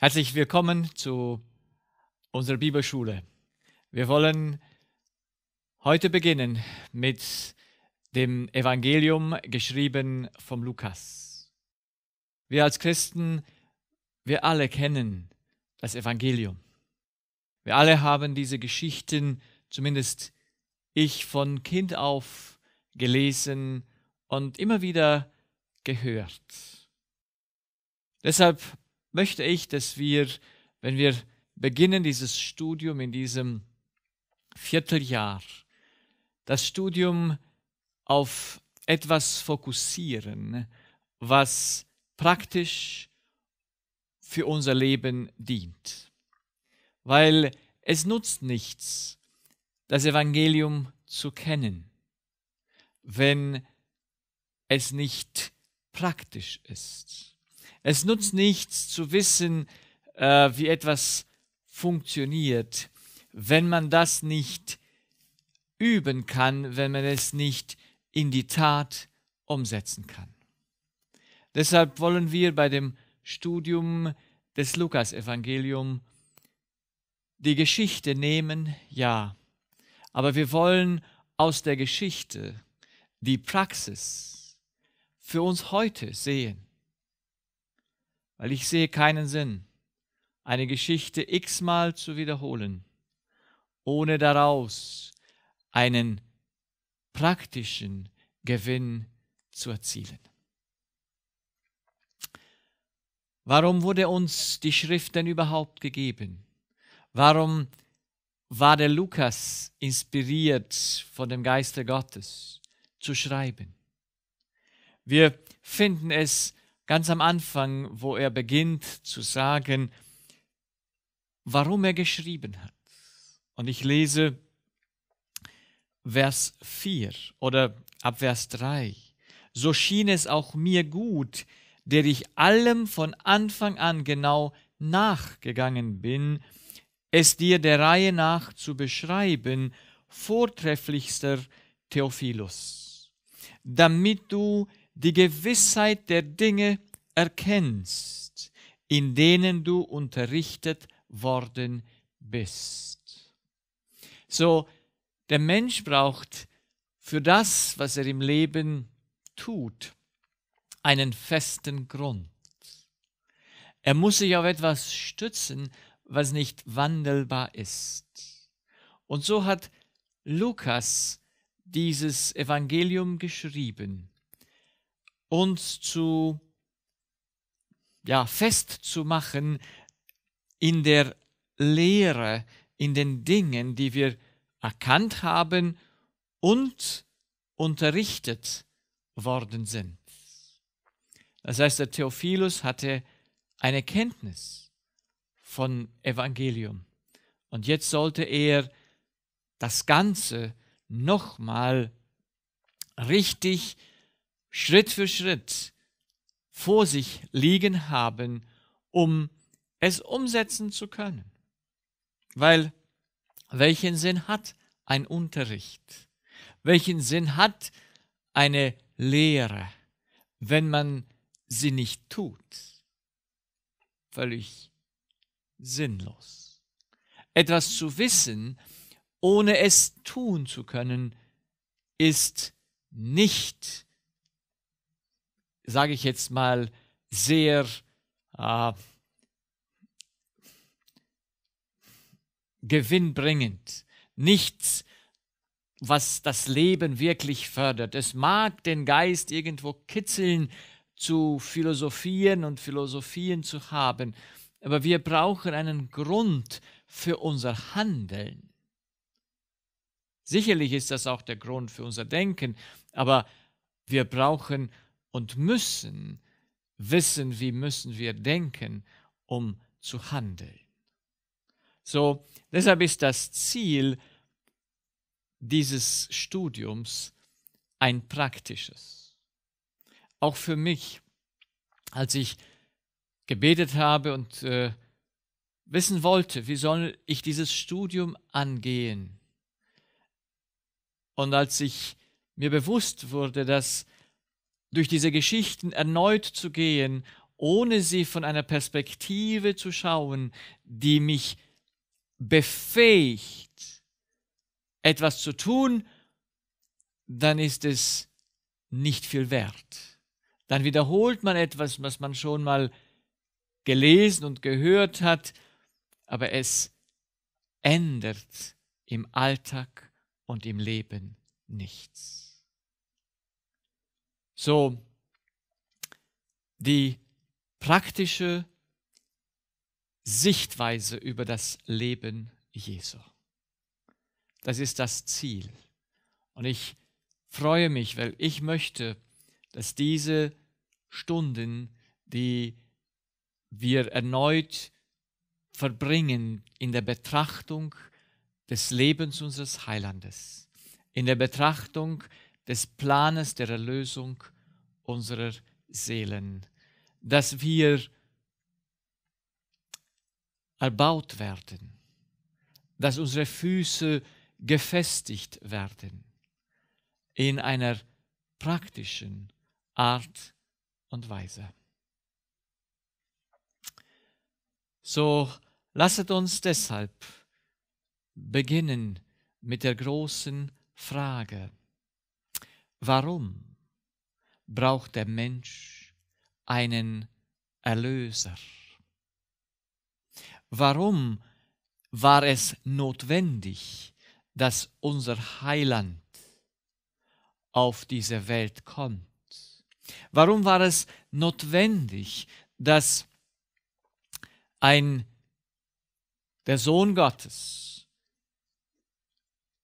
Herzlich willkommen zu unserer Bibelschule. Wir wollen heute beginnen mit dem Evangelium geschrieben vom Lukas. Wir als Christen, wir alle kennen das Evangelium. Wir alle haben diese Geschichten, zumindest ich von Kind auf, gelesen und immer wieder gehört. Deshalb möchte ich, dass wir, wenn wir beginnen dieses Studium in diesem Vierteljahr, das Studium auf etwas fokussieren, was praktisch für unser Leben dient. Weil es nutzt nichts, das Evangelium zu kennen, wenn es nicht praktisch ist. Es nutzt nichts zu wissen, äh, wie etwas funktioniert, wenn man das nicht üben kann, wenn man es nicht in die Tat umsetzen kann. Deshalb wollen wir bei dem Studium des Lukasevangelium die Geschichte nehmen, ja, aber wir wollen aus der Geschichte die Praxis für uns heute sehen weil ich sehe keinen Sinn, eine Geschichte x-mal zu wiederholen, ohne daraus einen praktischen Gewinn zu erzielen. Warum wurde uns die Schrift denn überhaupt gegeben? Warum war der Lukas inspiriert von dem Geiste Gottes zu schreiben? Wir finden es ganz am Anfang, wo er beginnt zu sagen, warum er geschrieben hat. Und ich lese Vers 4 oder ab Vers 3. So schien es auch mir gut, der ich allem von Anfang an genau nachgegangen bin, es dir der Reihe nach zu beschreiben, vortrefflichster Theophilus, damit du die Gewissheit der Dinge erkennst, in denen du unterrichtet worden bist. So, der Mensch braucht für das, was er im Leben tut, einen festen Grund. Er muss sich auf etwas stützen, was nicht wandelbar ist. Und so hat Lukas dieses Evangelium geschrieben uns zu ja, festzumachen in der Lehre, in den Dingen, die wir erkannt haben und unterrichtet worden sind. Das heißt, der Theophilus hatte eine Kenntnis von Evangelium. Und jetzt sollte er das Ganze nochmal richtig Schritt für Schritt vor sich liegen haben, um es umsetzen zu können. Weil welchen Sinn hat ein Unterricht? Welchen Sinn hat eine Lehre, wenn man sie nicht tut? Völlig sinnlos. Etwas zu wissen, ohne es tun zu können, ist nicht sinnlos sage ich jetzt mal, sehr äh, gewinnbringend. Nichts, was das Leben wirklich fördert. Es mag den Geist irgendwo kitzeln, zu philosophieren und Philosophien zu haben, aber wir brauchen einen Grund für unser Handeln. Sicherlich ist das auch der Grund für unser Denken, aber wir brauchen und müssen wissen, wie müssen wir denken, um zu handeln. So, deshalb ist das Ziel dieses Studiums ein praktisches. Auch für mich, als ich gebetet habe und äh, wissen wollte, wie soll ich dieses Studium angehen. Und als ich mir bewusst wurde, dass durch diese Geschichten erneut zu gehen, ohne sie von einer Perspektive zu schauen, die mich befähigt, etwas zu tun, dann ist es nicht viel wert. Dann wiederholt man etwas, was man schon mal gelesen und gehört hat, aber es ändert im Alltag und im Leben nichts. So, die praktische Sichtweise über das Leben Jesu. Das ist das Ziel. Und ich freue mich, weil ich möchte, dass diese Stunden, die wir erneut verbringen in der Betrachtung des Lebens unseres Heilandes, in der Betrachtung des Planes der Erlösung unserer Seelen, dass wir erbaut werden, dass unsere Füße gefestigt werden in einer praktischen Art und Weise. So lasset uns deshalb beginnen mit der großen Frage, Warum braucht der Mensch einen Erlöser? Warum war es notwendig, dass unser Heiland auf diese Welt kommt? Warum war es notwendig, dass ein der Sohn Gottes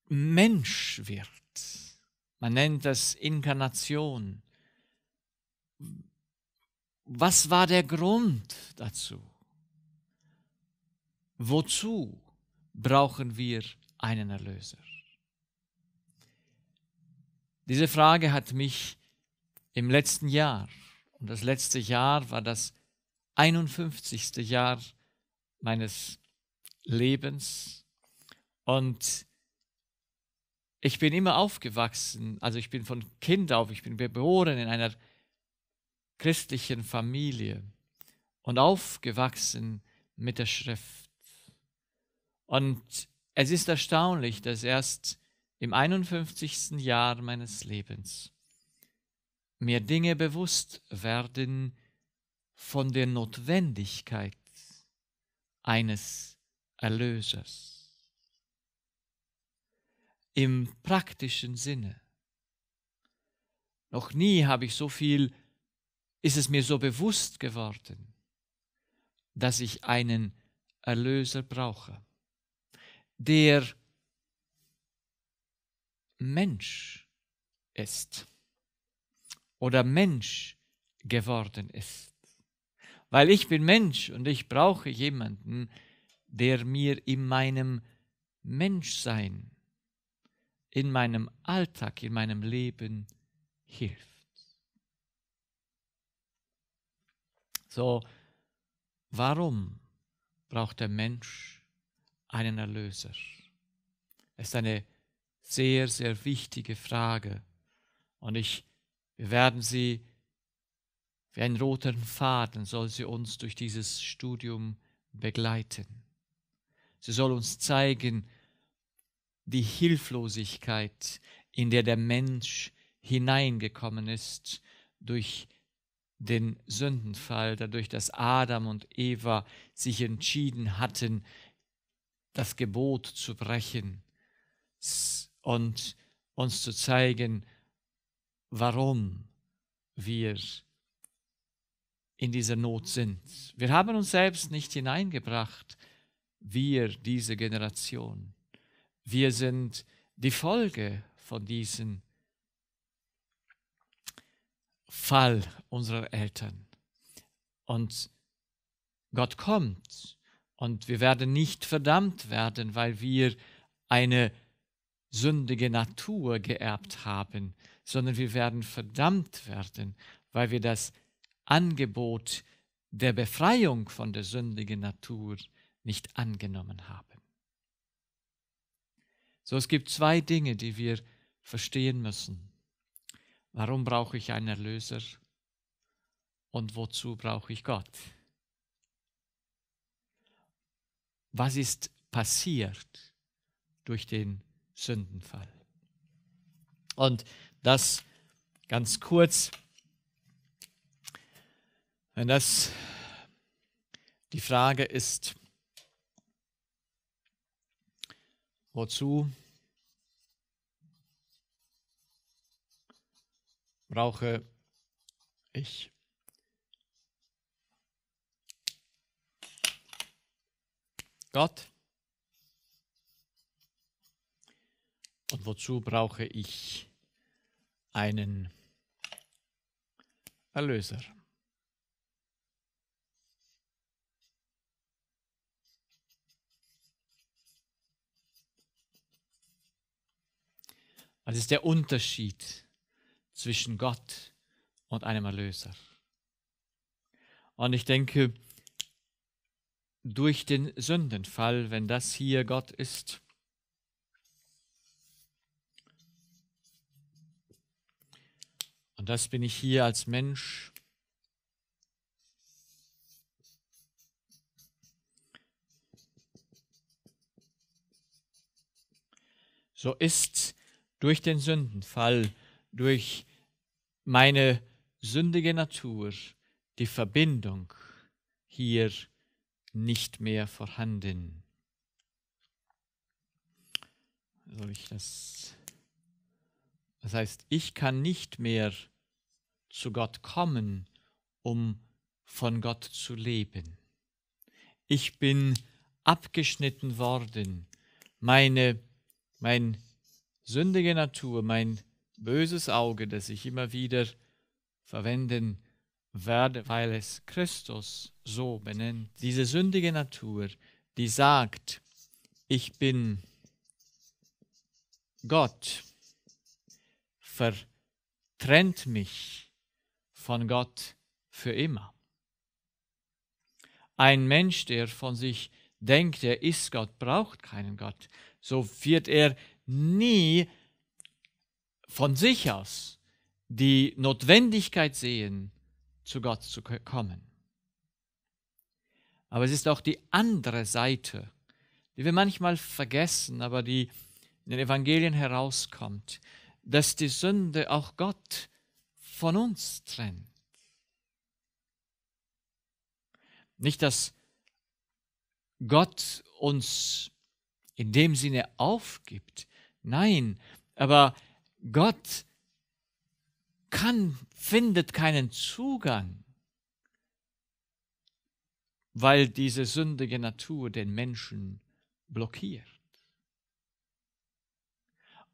Mensch wird? Man nennt das Inkarnation. Was war der Grund dazu? Wozu brauchen wir einen Erlöser? Diese Frage hat mich im letzten Jahr, und das letzte Jahr war das 51. Jahr meines Lebens, und ich bin immer aufgewachsen, also ich bin von Kind auf, ich bin geboren in einer christlichen Familie und aufgewachsen mit der Schrift. Und es ist erstaunlich, dass erst im 51. Jahr meines Lebens mir Dinge bewusst werden von der Notwendigkeit eines Erlösers im praktischen Sinne. Noch nie habe ich so viel, ist es mir so bewusst geworden, dass ich einen Erlöser brauche, der Mensch ist oder Mensch geworden ist. Weil ich bin Mensch und ich brauche jemanden, der mir in meinem Menschsein in meinem Alltag, in meinem Leben hilft. So, warum braucht der Mensch einen Erlöser? Es ist eine sehr, sehr wichtige Frage. Und ich, wir werden sie wie einen roten Faden, soll sie uns durch dieses Studium begleiten. Sie soll uns zeigen, die Hilflosigkeit, in der der Mensch hineingekommen ist durch den Sündenfall, dadurch, dass Adam und Eva sich entschieden hatten, das Gebot zu brechen und uns zu zeigen, warum wir in dieser Not sind. Wir haben uns selbst nicht hineingebracht, wir, diese Generation. Wir sind die Folge von diesem Fall unserer Eltern. Und Gott kommt und wir werden nicht verdammt werden, weil wir eine sündige Natur geerbt haben, sondern wir werden verdammt werden, weil wir das Angebot der Befreiung von der sündigen Natur nicht angenommen haben. So, es gibt zwei Dinge, die wir verstehen müssen. Warum brauche ich einen Erlöser und wozu brauche ich Gott? Was ist passiert durch den Sündenfall? Und das ganz kurz, wenn das die Frage ist, Wozu brauche ich Gott? Und wozu brauche ich einen Erlöser? Das also ist der Unterschied zwischen Gott und einem Erlöser. Und ich denke, durch den Sündenfall, wenn das hier Gott ist, und das bin ich hier als Mensch, so ist durch den Sündenfall, durch meine sündige Natur, die Verbindung hier nicht mehr vorhanden. Soll ich das? Das heißt, ich kann nicht mehr zu Gott kommen, um von Gott zu leben. Ich bin abgeschnitten worden. Meine, mein sündige Natur, mein böses Auge, das ich immer wieder verwenden werde, weil es Christus so benennt. Diese sündige Natur, die sagt, ich bin Gott, vertrennt mich von Gott für immer. Ein Mensch, der von sich denkt, er ist Gott, braucht keinen Gott. So wird er nie von sich aus die Notwendigkeit sehen, zu Gott zu kommen. Aber es ist auch die andere Seite, die wir manchmal vergessen, aber die in den Evangelien herauskommt, dass die Sünde auch Gott von uns trennt. Nicht, dass Gott uns in dem Sinne aufgibt, Nein, aber Gott kann, findet keinen Zugang, weil diese sündige Natur den Menschen blockiert.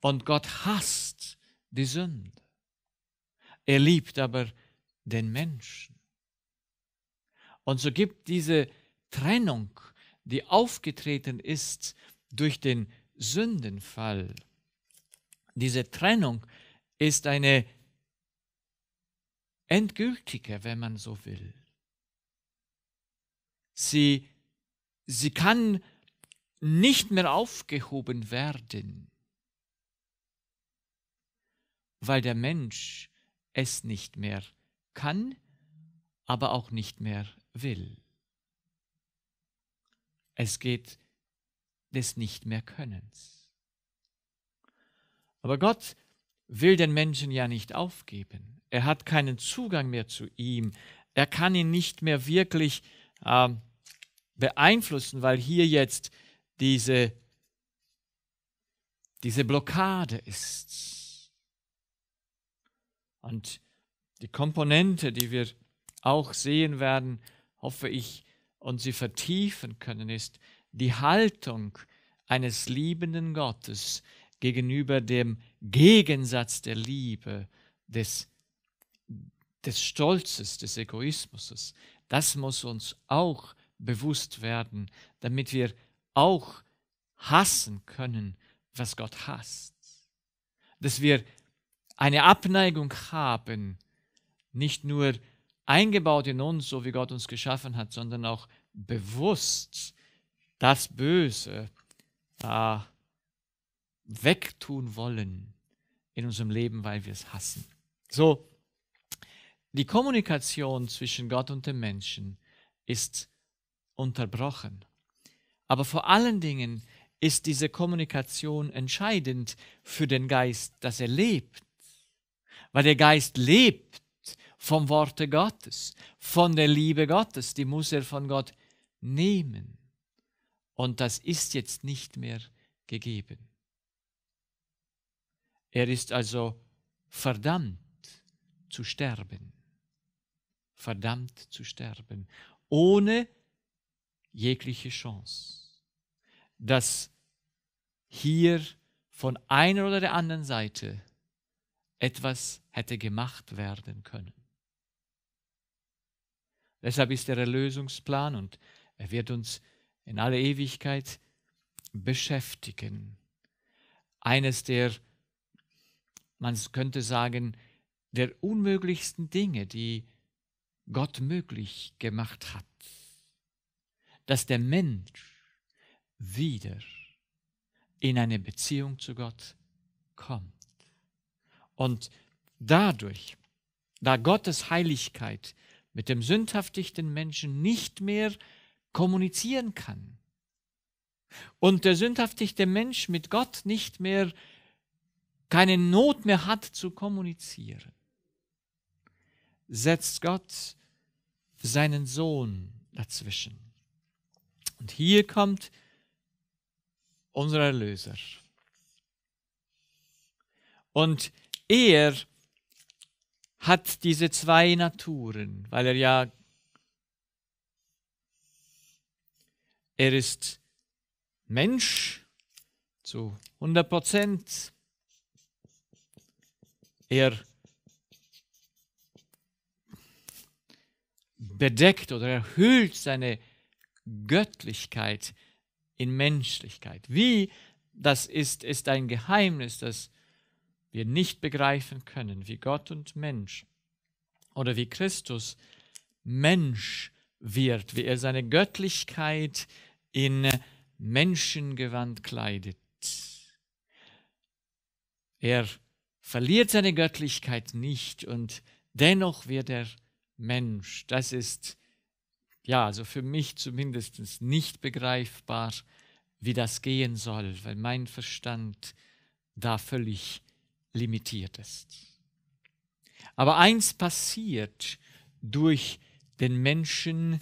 Und Gott hasst die Sünde. Er liebt aber den Menschen. Und so gibt diese Trennung, die aufgetreten ist durch den Sündenfall. Diese Trennung ist eine endgültige, wenn man so will. Sie, sie kann nicht mehr aufgehoben werden, weil der Mensch es nicht mehr kann, aber auch nicht mehr will. Es geht des nicht mehr Könnens. Aber Gott will den Menschen ja nicht aufgeben. Er hat keinen Zugang mehr zu ihm. Er kann ihn nicht mehr wirklich äh, beeinflussen, weil hier jetzt diese, diese Blockade ist. Und die Komponente, die wir auch sehen werden, hoffe ich, und sie vertiefen können, ist, die Haltung eines liebenden Gottes gegenüber dem Gegensatz der Liebe, des, des Stolzes, des Egoismus. Das muss uns auch bewusst werden, damit wir auch hassen können, was Gott hasst. Dass wir eine Abneigung haben, nicht nur eingebaut in uns, so wie Gott uns geschaffen hat, sondern auch bewusst das Böse da wegtun wollen in unserem Leben, weil wir es hassen. So, die Kommunikation zwischen Gott und dem Menschen ist unterbrochen. Aber vor allen Dingen ist diese Kommunikation entscheidend für den Geist, dass er lebt. Weil der Geist lebt vom Worte Gottes, von der Liebe Gottes, die muss er von Gott nehmen. Und das ist jetzt nicht mehr gegeben. Er ist also verdammt zu sterben. Verdammt zu sterben. Ohne jegliche Chance. Dass hier von einer oder der anderen Seite etwas hätte gemacht werden können. Deshalb ist der Erlösungsplan und er wird uns in alle Ewigkeit beschäftigen. Eines der, man könnte sagen, der unmöglichsten Dinge, die Gott möglich gemacht hat, dass der Mensch wieder in eine Beziehung zu Gott kommt. Und dadurch, da Gottes Heiligkeit mit dem sündhaftigen Menschen nicht mehr kommunizieren kann. Und der sündhaftigte Mensch mit Gott nicht mehr, keine Not mehr hat zu kommunizieren, setzt Gott seinen Sohn dazwischen. Und hier kommt unser Erlöser. Und er hat diese zwei Naturen, weil er ja Er ist Mensch zu 100 Prozent. Er bedeckt oder erhöht seine Göttlichkeit in Menschlichkeit. Wie, das ist, ist ein Geheimnis, das wir nicht begreifen können, wie Gott und Mensch oder wie Christus Mensch wird, wie er seine Göttlichkeit in Menschengewand kleidet. Er verliert seine Göttlichkeit nicht und dennoch wird er Mensch. Das ist ja, also für mich zumindest nicht begreifbar, wie das gehen soll, weil mein Verstand da völlig limitiert ist. Aber eins passiert durch den Menschen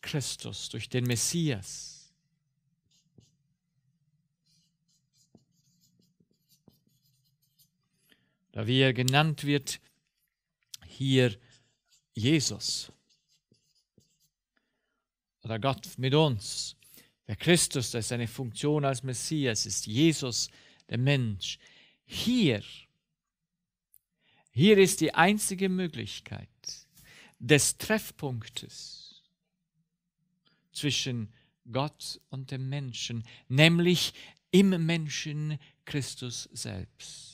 Christus, durch den Messias. oder wie er genannt wird, hier Jesus. Oder Gott mit uns. Der Christus, das ist seine Funktion als Messias, ist Jesus, der Mensch. Hier, hier ist die einzige Möglichkeit des Treffpunktes zwischen Gott und dem Menschen, nämlich im Menschen Christus selbst.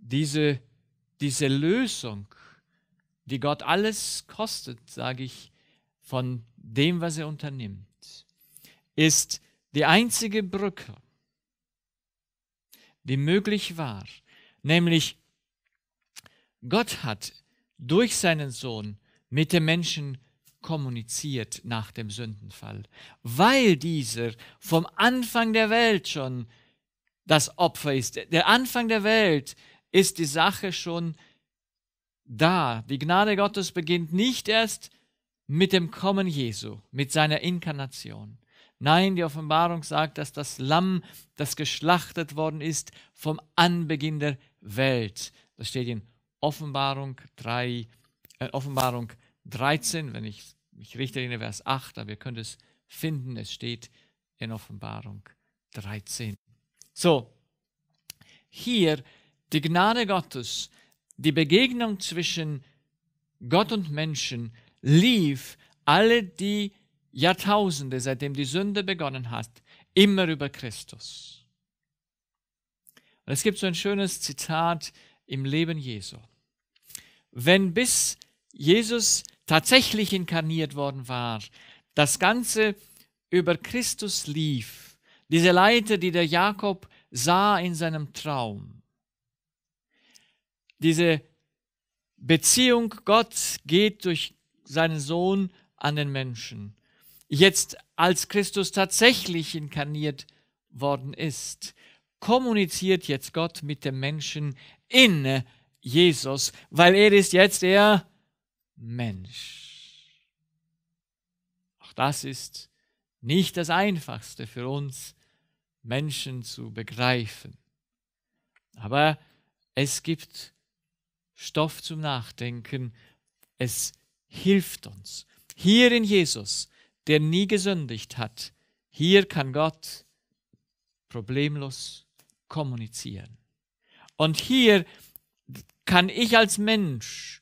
diese, diese Lösung, die Gott alles kostet, sage ich, von dem, was er unternimmt, ist die einzige Brücke, die möglich war, nämlich Gott hat durch seinen Sohn mit den Menschen kommuniziert nach dem Sündenfall, weil dieser vom Anfang der Welt schon das Opfer ist. Der Anfang der Welt ist die Sache schon da. Die Gnade Gottes beginnt nicht erst mit dem Kommen Jesu, mit seiner Inkarnation. Nein, die Offenbarung sagt, dass das Lamm, das geschlachtet worden ist, vom Anbeginn der Welt. Das steht in Offenbarung 3, äh, Offenbarung 13, wenn ich mich richtig erinnere, Vers 8, aber ihr könnt es finden, es steht in Offenbarung 13. So, hier die Gnade Gottes, die Begegnung zwischen Gott und Menschen lief alle die Jahrtausende, seitdem die Sünde begonnen hat, immer über Christus. Und es gibt so ein schönes Zitat im Leben Jesu. Wenn bis Jesus tatsächlich inkarniert worden war, das Ganze über Christus lief, diese Leiter, die der Jakob sah in seinem Traum, diese Beziehung Gott geht durch seinen Sohn an den Menschen. Jetzt, als Christus tatsächlich inkarniert worden ist, kommuniziert jetzt Gott mit dem Menschen in Jesus, weil er ist jetzt der Mensch. Auch das ist nicht das Einfachste für uns Menschen zu begreifen. Aber es gibt Stoff zum Nachdenken. Es hilft uns. Hier in Jesus, der nie gesündigt hat, hier kann Gott problemlos kommunizieren. Und hier kann ich als Mensch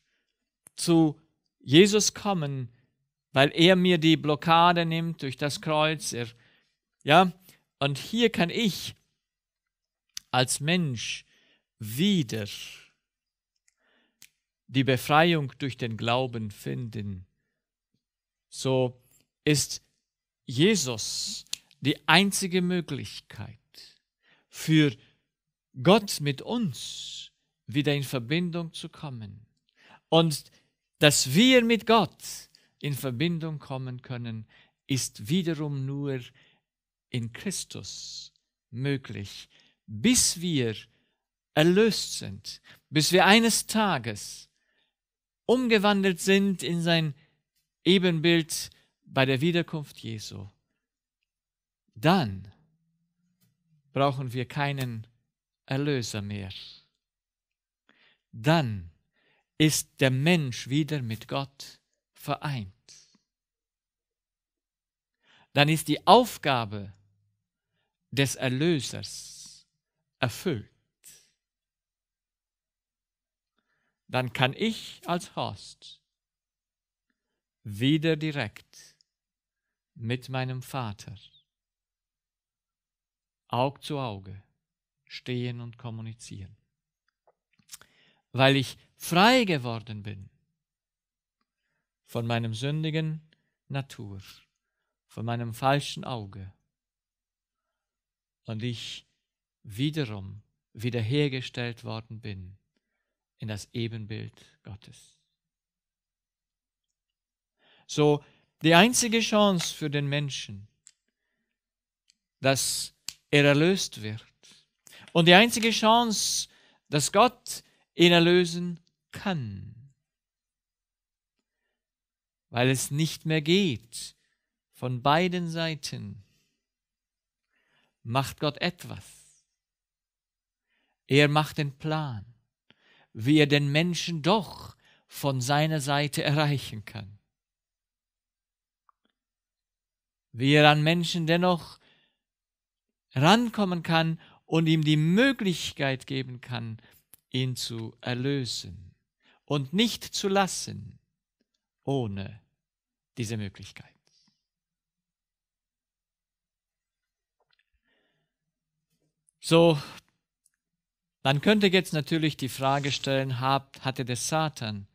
zu Jesus kommen, weil er mir die Blockade nimmt durch das Kreuz. Er, ja, und hier kann ich als Mensch wieder die Befreiung durch den Glauben finden, so ist Jesus die einzige Möglichkeit für Gott mit uns wieder in Verbindung zu kommen und dass wir mit Gott in Verbindung kommen können, ist wiederum nur in Christus möglich, bis wir erlöst sind, bis wir eines Tages umgewandelt sind in sein Ebenbild bei der Wiederkunft Jesu, dann brauchen wir keinen Erlöser mehr. Dann ist der Mensch wieder mit Gott vereint. Dann ist die Aufgabe des Erlösers erfüllt. dann kann ich als Horst wieder direkt mit meinem Vater Aug zu Auge stehen und kommunizieren. Weil ich frei geworden bin von meinem sündigen Natur, von meinem falschen Auge und ich wiederum wiederhergestellt worden bin in das Ebenbild Gottes. So, die einzige Chance für den Menschen, dass er erlöst wird. Und die einzige Chance, dass Gott ihn erlösen kann. Weil es nicht mehr geht von beiden Seiten. Macht Gott etwas. Er macht den Plan wie er den Menschen doch von seiner Seite erreichen kann. Wie er an Menschen dennoch rankommen kann und ihm die Möglichkeit geben kann, ihn zu erlösen und nicht zu lassen ohne diese Möglichkeit. So man könnte jetzt natürlich die Frage stellen, hatte der Satan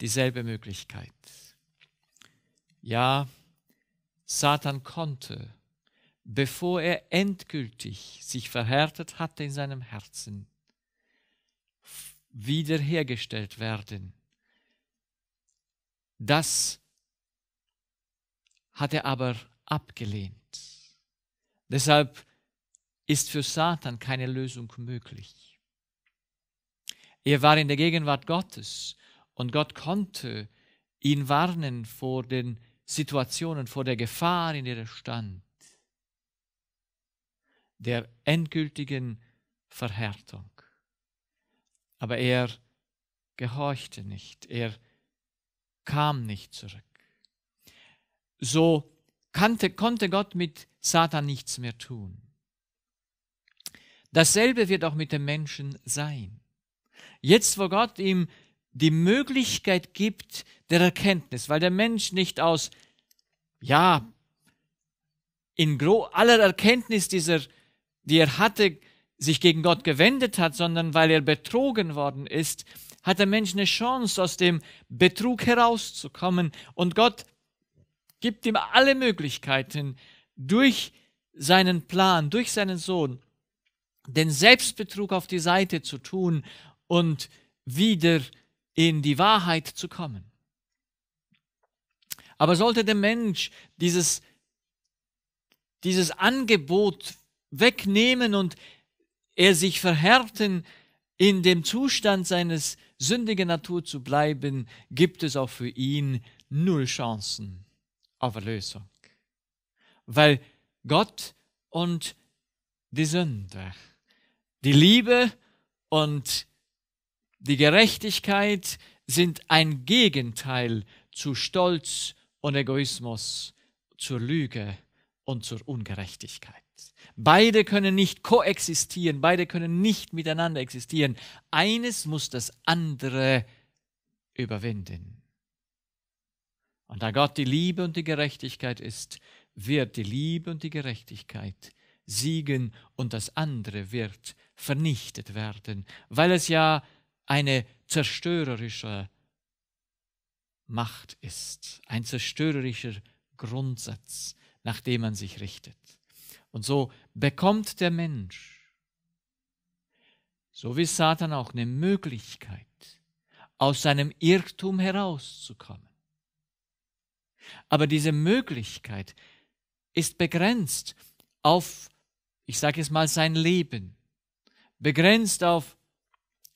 dieselbe Möglichkeit? Ja, Satan konnte, bevor er endgültig sich verhärtet hatte in seinem Herzen, wiederhergestellt werden. Das hat er aber abgelehnt. Deshalb ist für Satan keine Lösung möglich. Er war in der Gegenwart Gottes und Gott konnte ihn warnen vor den Situationen, vor der Gefahr, in der er stand, der endgültigen Verhärtung. Aber er gehorchte nicht, er kam nicht zurück. So kannte, konnte Gott mit Satan nichts mehr tun. Dasselbe wird auch mit dem Menschen sein. Jetzt, wo Gott ihm die Möglichkeit gibt der Erkenntnis, weil der Mensch nicht aus, ja, in aller Erkenntnis dieser, die er hatte, sich gegen Gott gewendet hat, sondern weil er betrogen worden ist, hat der Mensch eine Chance, aus dem Betrug herauszukommen. Und Gott gibt ihm alle Möglichkeiten durch seinen Plan, durch seinen Sohn, den Selbstbetrug auf die Seite zu tun und wieder in die Wahrheit zu kommen. Aber sollte der Mensch dieses, dieses Angebot wegnehmen und er sich verhärten, in dem Zustand seines sündigen Natur zu bleiben, gibt es auch für ihn null Chancen auf Erlösung. Weil Gott und die Sünde die Liebe und die Gerechtigkeit sind ein Gegenteil zu Stolz und Egoismus, zur Lüge und zur Ungerechtigkeit. Beide können nicht koexistieren, beide können nicht miteinander existieren. Eines muss das andere überwinden. Und da Gott die Liebe und die Gerechtigkeit ist, wird die Liebe und die Gerechtigkeit siegen und das andere wird vernichtet werden, weil es ja eine zerstörerische Macht ist, ein zerstörerischer Grundsatz, nach dem man sich richtet. Und so bekommt der Mensch, so wie Satan auch, eine Möglichkeit, aus seinem Irrtum herauszukommen. Aber diese Möglichkeit ist begrenzt auf ich sage es mal, sein Leben, begrenzt auf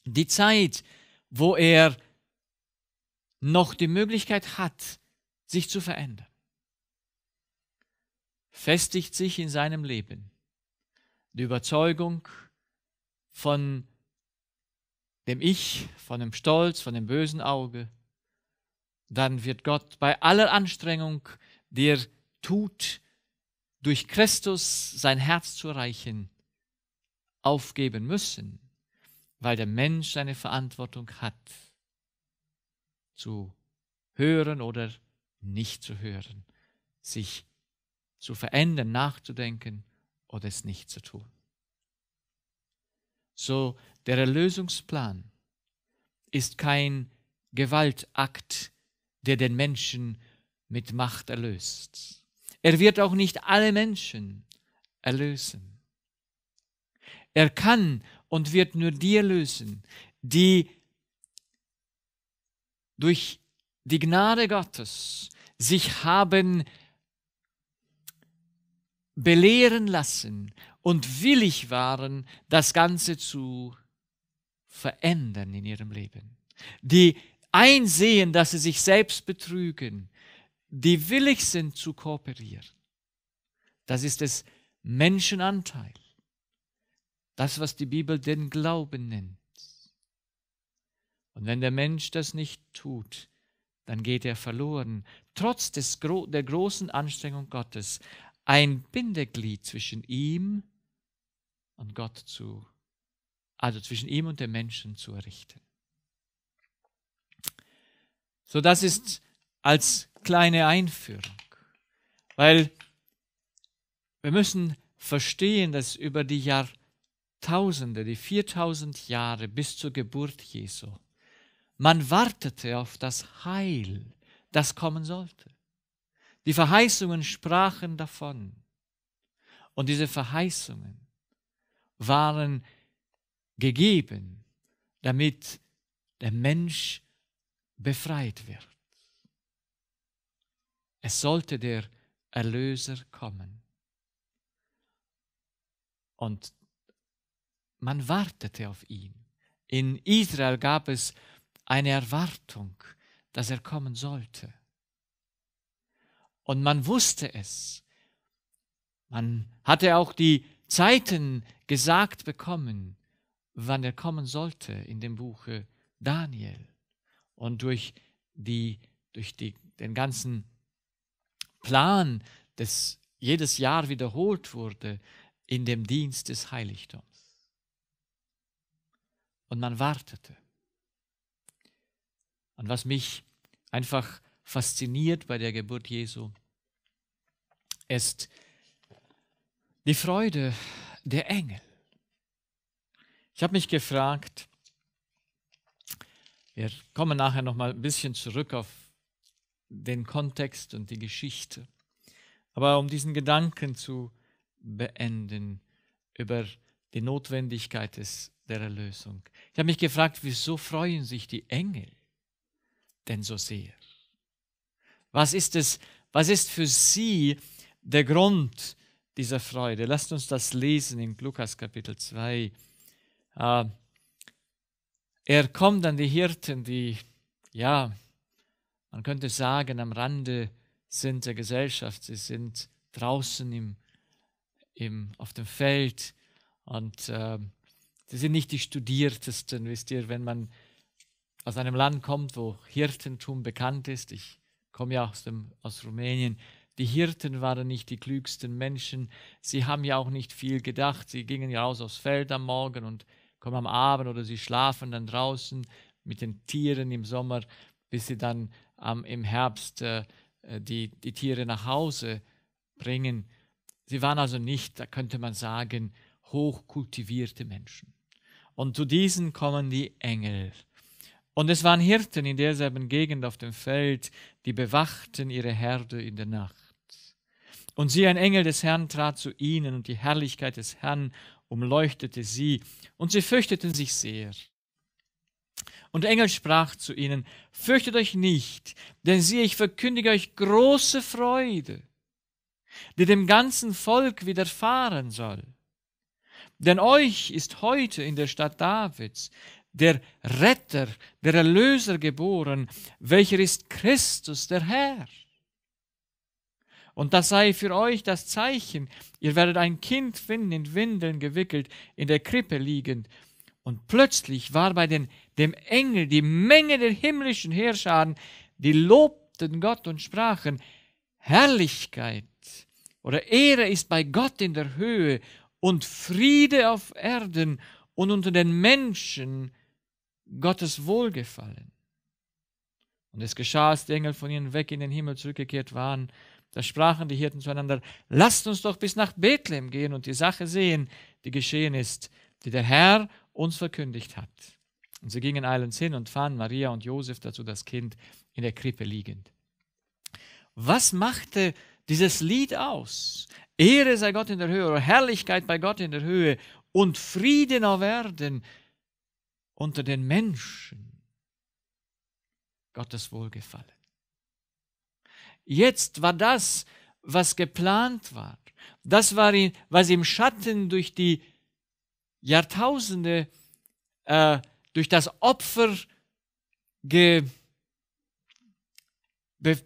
die Zeit, wo er noch die Möglichkeit hat, sich zu verändern. Festigt sich in seinem Leben die Überzeugung von dem Ich, von dem Stolz, von dem bösen Auge, dann wird Gott bei aller Anstrengung, die er tut, durch Christus sein Herz zu erreichen, aufgeben müssen, weil der Mensch seine Verantwortung hat, zu hören oder nicht zu hören, sich zu verändern, nachzudenken oder es nicht zu tun. So, der Erlösungsplan ist kein Gewaltakt, der den Menschen mit Macht erlöst. Er wird auch nicht alle Menschen erlösen. Er kann und wird nur die erlösen, die durch die Gnade Gottes sich haben belehren lassen und willig waren, das Ganze zu verändern in ihrem Leben. Die einsehen, dass sie sich selbst betrügen die willig sind zu kooperieren. Das ist das Menschenanteil. Das, was die Bibel den Glauben nennt. Und wenn der Mensch das nicht tut, dann geht er verloren, trotz des, der großen Anstrengung Gottes, ein Bindeglied zwischen ihm und Gott zu, also zwischen ihm und dem Menschen zu errichten. So das ist als kleine Einführung, weil wir müssen verstehen, dass über die Jahrtausende, die 4000 Jahre bis zur Geburt Jesu, man wartete auf das Heil, das kommen sollte. Die Verheißungen sprachen davon. Und diese Verheißungen waren gegeben, damit der Mensch befreit wird. Es sollte der Erlöser kommen. Und man wartete auf ihn. In Israel gab es eine Erwartung, dass er kommen sollte. Und man wusste es. Man hatte auch die Zeiten gesagt bekommen, wann er kommen sollte in dem Buche Daniel. Und durch, die, durch die, den ganzen Plan, das jedes Jahr wiederholt wurde in dem Dienst des Heiligtums. Und man wartete. Und was mich einfach fasziniert bei der Geburt Jesu, ist die Freude der Engel. Ich habe mich gefragt, wir kommen nachher noch mal ein bisschen zurück auf den Kontext und die Geschichte. Aber um diesen Gedanken zu beenden über die Notwendigkeit des, der Erlösung. Ich habe mich gefragt, wieso freuen sich die Engel denn so sehr? Was ist es, was ist für sie der Grund dieser Freude? Lasst uns das lesen in Lukas Kapitel 2. Ah, er kommt an die Hirten, die ja man könnte sagen, am Rande sind der Gesellschaft, sie sind draußen im, im, auf dem Feld und äh, sie sind nicht die Studiertesten, wisst ihr, wenn man aus einem Land kommt, wo Hirtentum bekannt ist. Ich komme ja aus, dem, aus Rumänien. Die Hirten waren nicht die klügsten Menschen. Sie haben ja auch nicht viel gedacht. Sie gingen ja raus aufs Feld am Morgen und kommen am Abend oder sie schlafen dann draußen mit den Tieren im Sommer, bis sie dann ähm, im Herbst äh, äh, die, die Tiere nach Hause bringen. Sie waren also nicht, da könnte man sagen, hochkultivierte Menschen. Und zu diesen kommen die Engel. Und es waren Hirten in derselben Gegend auf dem Feld, die bewachten ihre Herde in der Nacht. Und sie, ein Engel des Herrn, trat zu ihnen, und die Herrlichkeit des Herrn umleuchtete sie, und sie fürchteten sich sehr. Und der Engel sprach zu ihnen, fürchtet euch nicht, denn siehe, ich verkündige euch große Freude, die dem ganzen Volk widerfahren soll. Denn euch ist heute in der Stadt Davids der Retter, der Erlöser geboren, welcher ist Christus, der Herr. Und das sei für euch das Zeichen, ihr werdet ein Kind finden, in Windeln gewickelt, in der Krippe liegend. Und plötzlich war bei den dem Engel, die Menge der himmlischen Heerscharen, die lobten Gott und sprachen, Herrlichkeit oder Ehre ist bei Gott in der Höhe und Friede auf Erden und unter den Menschen Gottes Wohlgefallen. Und es geschah, als die Engel von ihnen weg in den Himmel zurückgekehrt waren, da sprachen die Hirten zueinander, lasst uns doch bis nach Bethlehem gehen und die Sache sehen, die geschehen ist, die der Herr uns verkündigt hat. Und sie gingen eilends hin und fanden Maria und Josef dazu das Kind in der Krippe liegend. Was machte dieses Lied aus? Ehre sei Gott in der Höhe oder Herrlichkeit bei Gott in der Höhe und Frieden auf Erden unter den Menschen. Gottes Wohlgefallen. Jetzt war das, was geplant war. Das war, was im Schatten durch die Jahrtausende äh, durch das Opfer ge, be,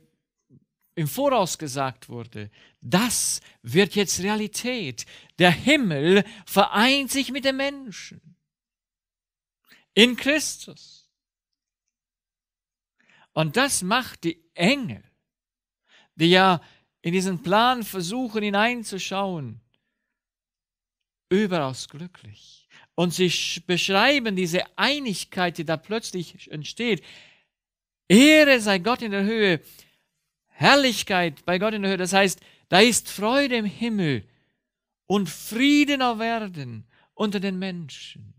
im Voraus gesagt wurde, das wird jetzt Realität. Der Himmel vereint sich mit dem Menschen in Christus. Und das macht die Engel, die ja in diesen Plan versuchen hineinzuschauen, überaus glücklich. Und sie beschreiben diese Einigkeit, die da plötzlich entsteht. Ehre sei Gott in der Höhe, Herrlichkeit bei Gott in der Höhe. Das heißt, da ist Freude im Himmel und Frieden auf Erden unter den Menschen.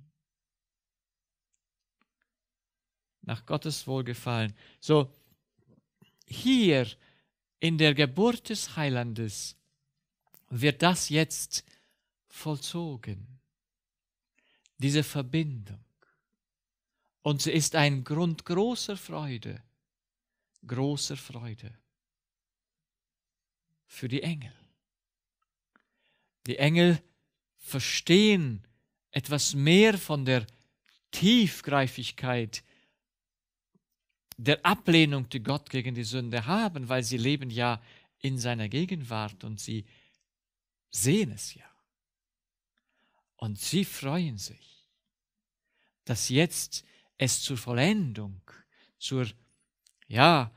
Nach Gottes Wohlgefallen. So, hier in der Geburt des Heilandes wird das jetzt vollzogen diese Verbindung. Und sie ist ein Grund großer Freude, großer Freude für die Engel. Die Engel verstehen etwas mehr von der Tiefgreifigkeit der Ablehnung, die Gott gegen die Sünde haben, weil sie leben ja in seiner Gegenwart und sie sehen es ja. Und sie freuen sich dass jetzt es zur Vollendung, zur ja,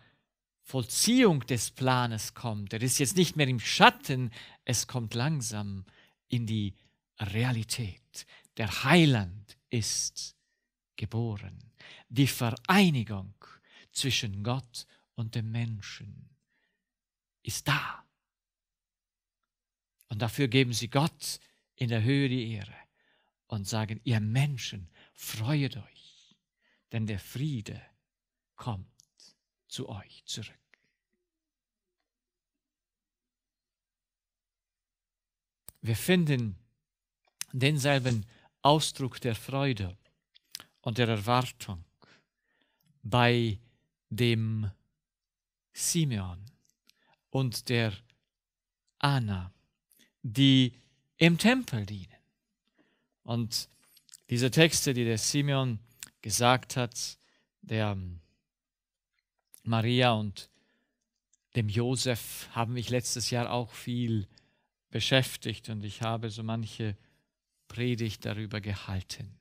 Vollziehung des Planes kommt. Er ist jetzt nicht mehr im Schatten, es kommt langsam in die Realität. Der Heiland ist geboren. Die Vereinigung zwischen Gott und dem Menschen ist da. Und dafür geben sie Gott in der Höhe die Ehre und sagen, ihr Menschen, Freut euch, denn der Friede kommt zu euch zurück. Wir finden denselben Ausdruck der Freude und der Erwartung bei dem Simeon und der Anna, die im Tempel dienen. Und diese Texte, die der Simeon gesagt hat, der ähm, Maria und dem Josef, haben mich letztes Jahr auch viel beschäftigt und ich habe so manche Predigt darüber gehalten.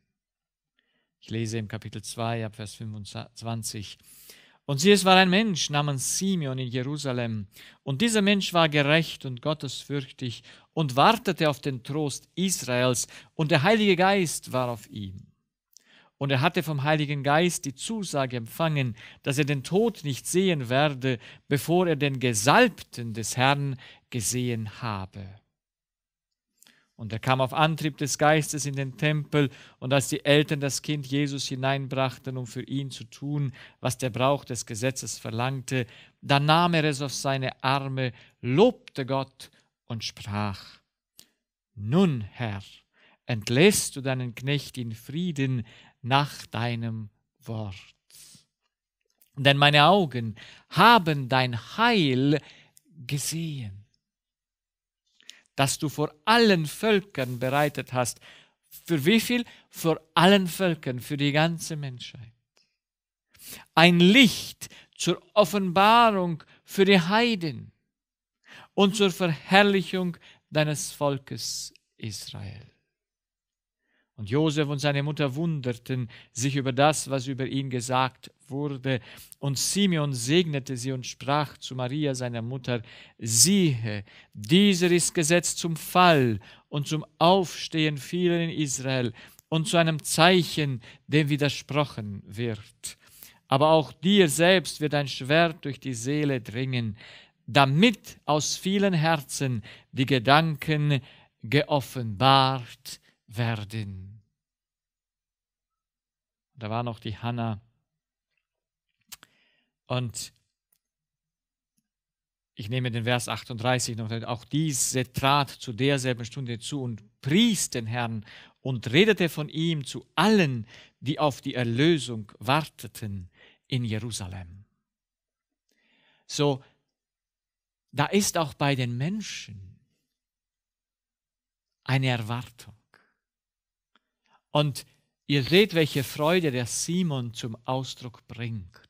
Ich lese im Kapitel 2 Abvers 25. Und sie, es war ein Mensch namens Simeon in Jerusalem. Und dieser Mensch war gerecht und gottesfürchtig und wartete auf den Trost Israels. Und der Heilige Geist war auf ihm. Und er hatte vom Heiligen Geist die Zusage empfangen, dass er den Tod nicht sehen werde, bevor er den Gesalbten des Herrn gesehen habe. Und er kam auf Antrieb des Geistes in den Tempel, und als die Eltern das Kind Jesus hineinbrachten, um für ihn zu tun, was der Brauch des Gesetzes verlangte, da nahm er es auf seine Arme, lobte Gott und sprach, Nun, Herr, entlässt du deinen Knecht in Frieden nach deinem Wort. Denn meine Augen haben dein Heil gesehen das du vor allen Völkern bereitet hast. Für wie viel? Vor allen Völkern, für die ganze Menschheit. Ein Licht zur Offenbarung für die Heiden und zur Verherrlichung deines Volkes Israel. Und Josef und seine Mutter wunderten sich über das, was über ihn gesagt wurde. Und Simeon segnete sie und sprach zu Maria, seiner Mutter, siehe, dieser ist gesetzt zum Fall und zum Aufstehen vieler in Israel und zu einem Zeichen, dem widersprochen wird. Aber auch dir selbst wird ein Schwert durch die Seele dringen, damit aus vielen Herzen die Gedanken geoffenbart werden. Da war noch die Hanna. Und ich nehme den Vers 38 noch, auch diese trat zu derselben Stunde zu und pries den Herrn und redete von ihm zu allen, die auf die Erlösung warteten in Jerusalem. So, da ist auch bei den Menschen eine Erwartung. Und Ihr seht, welche Freude der Simon zum Ausdruck bringt,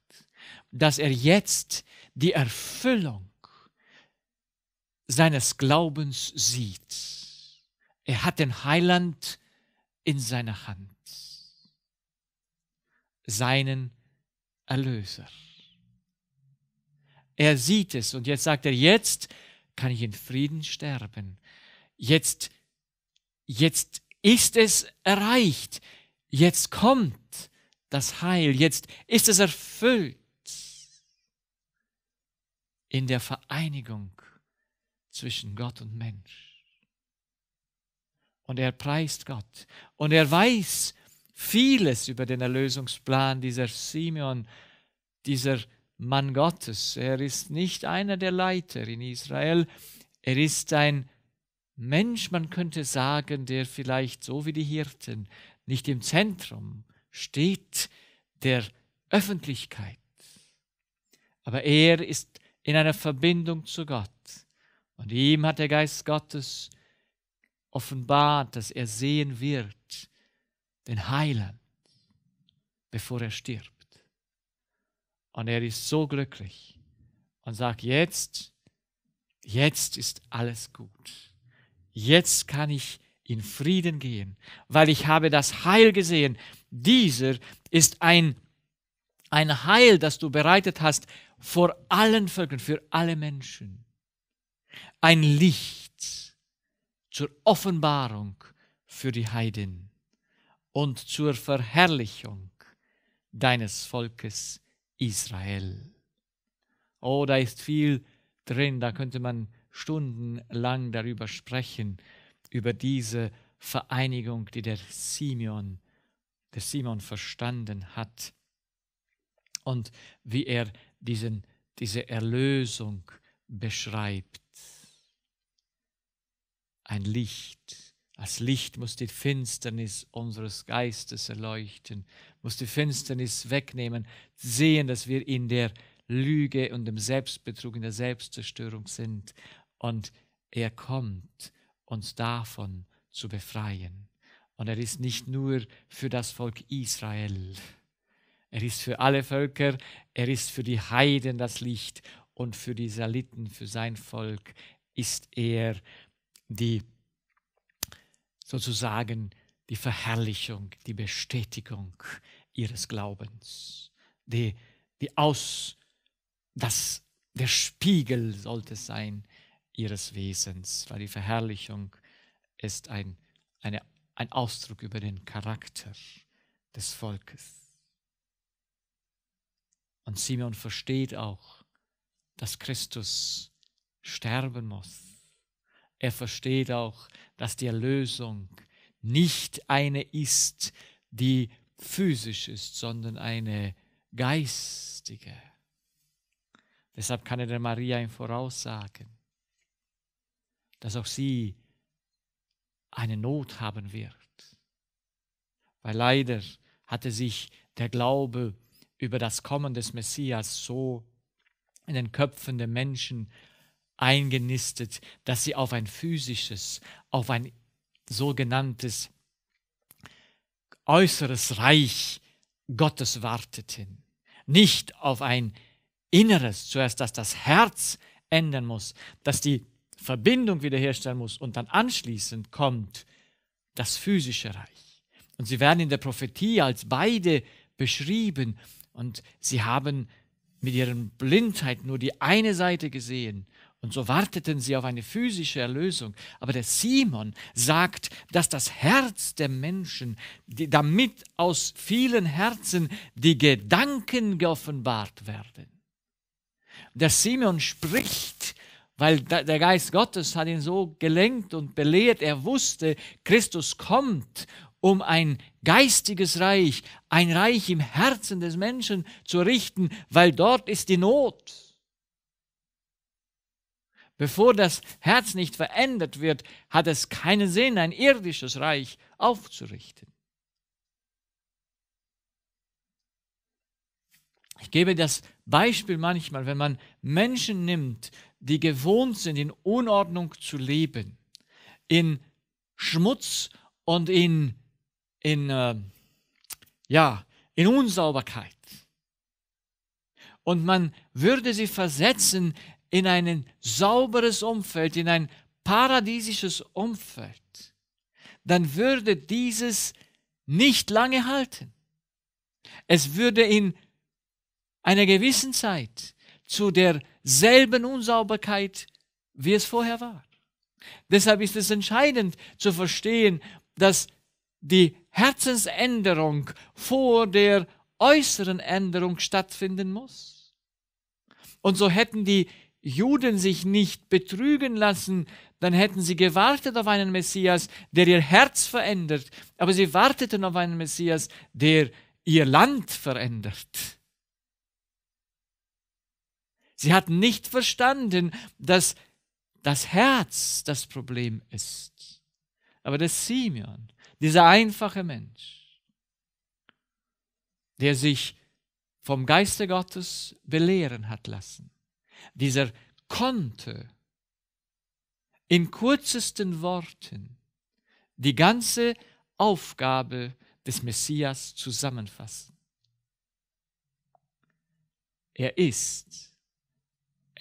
dass er jetzt die Erfüllung seines Glaubens sieht. Er hat den Heiland in seiner Hand, seinen Erlöser. Er sieht es und jetzt sagt er, jetzt kann ich in Frieden sterben. Jetzt, jetzt ist es erreicht. Jetzt kommt das Heil, jetzt ist es erfüllt in der Vereinigung zwischen Gott und Mensch. Und er preist Gott und er weiß vieles über den Erlösungsplan dieser Simeon, dieser Mann Gottes. Er ist nicht einer der Leiter in Israel, er ist ein Mensch, man könnte sagen, der vielleicht so wie die Hirten nicht im Zentrum steht der Öffentlichkeit. Aber er ist in einer Verbindung zu Gott. Und ihm hat der Geist Gottes offenbart, dass er sehen wird, den Heiland, bevor er stirbt. Und er ist so glücklich und sagt, jetzt, jetzt ist alles gut. Jetzt kann ich in Frieden gehen, weil ich habe das Heil gesehen. Dieser ist ein, ein Heil, das du bereitet hast vor allen Völkern, für alle Menschen. Ein Licht zur Offenbarung für die Heiden und zur Verherrlichung deines Volkes Israel. Oh, da ist viel drin, da könnte man stundenlang darüber sprechen über diese Vereinigung, die der Simeon, der Simon verstanden hat und wie er diesen, diese Erlösung beschreibt. Ein Licht. Als Licht muss die Finsternis unseres Geistes erleuchten, muss die Finsternis wegnehmen, sehen, dass wir in der Lüge und dem Selbstbetrug, in der Selbstzerstörung sind. Und er kommt uns davon zu befreien. Und er ist nicht nur für das Volk Israel, er ist für alle Völker, er ist für die Heiden das Licht und für die Saliten, für sein Volk ist er die sozusagen die Verherrlichung, die Bestätigung ihres Glaubens, die, die Aus, das, der Spiegel sollte sein ihres Wesens, weil die Verherrlichung ist ein, eine, ein Ausdruck über den Charakter des Volkes. Und Simeon versteht auch, dass Christus sterben muss. Er versteht auch, dass die Erlösung nicht eine ist, die physisch ist, sondern eine geistige. Deshalb kann er der Maria ihm voraussagen, dass auch sie eine Not haben wird. Weil leider hatte sich der Glaube über das Kommen des Messias so in den Köpfen der Menschen eingenistet, dass sie auf ein physisches, auf ein sogenanntes äußeres Reich Gottes warteten, nicht auf ein inneres, zuerst dass das Herz ändern muss, dass die Verbindung wiederherstellen muss. Und dann anschließend kommt das physische Reich. Und sie werden in der Prophetie als beide beschrieben. Und sie haben mit ihrer Blindheit nur die eine Seite gesehen. Und so warteten sie auf eine physische Erlösung. Aber der Simon sagt, dass das Herz der Menschen, die, damit aus vielen Herzen die Gedanken geoffenbart werden. Der Simon spricht weil der Geist Gottes hat ihn so gelenkt und belehrt. Er wusste, Christus kommt, um ein geistiges Reich, ein Reich im Herzen des Menschen zu richten, weil dort ist die Not. Bevor das Herz nicht verändert wird, hat es keinen Sinn, ein irdisches Reich aufzurichten. Ich gebe das Beispiel manchmal, wenn man Menschen nimmt, die gewohnt sind, in Unordnung zu leben, in Schmutz und in, in, äh, ja, in Unsauberkeit. Und man würde sie versetzen in ein sauberes Umfeld, in ein paradiesisches Umfeld, dann würde dieses nicht lange halten. Es würde in einer gewissen Zeit zu derselben Unsauberkeit, wie es vorher war. Deshalb ist es entscheidend zu verstehen, dass die Herzensänderung vor der äußeren Änderung stattfinden muss. Und so hätten die Juden sich nicht betrügen lassen, dann hätten sie gewartet auf einen Messias, der ihr Herz verändert, aber sie warteten auf einen Messias, der ihr Land verändert. Sie hatten nicht verstanden, dass das Herz das Problem ist, aber der Simeon, dieser einfache Mensch, der sich vom Geiste Gottes belehren hat lassen, dieser konnte in kürzesten Worten die ganze Aufgabe des Messias zusammenfassen. Er ist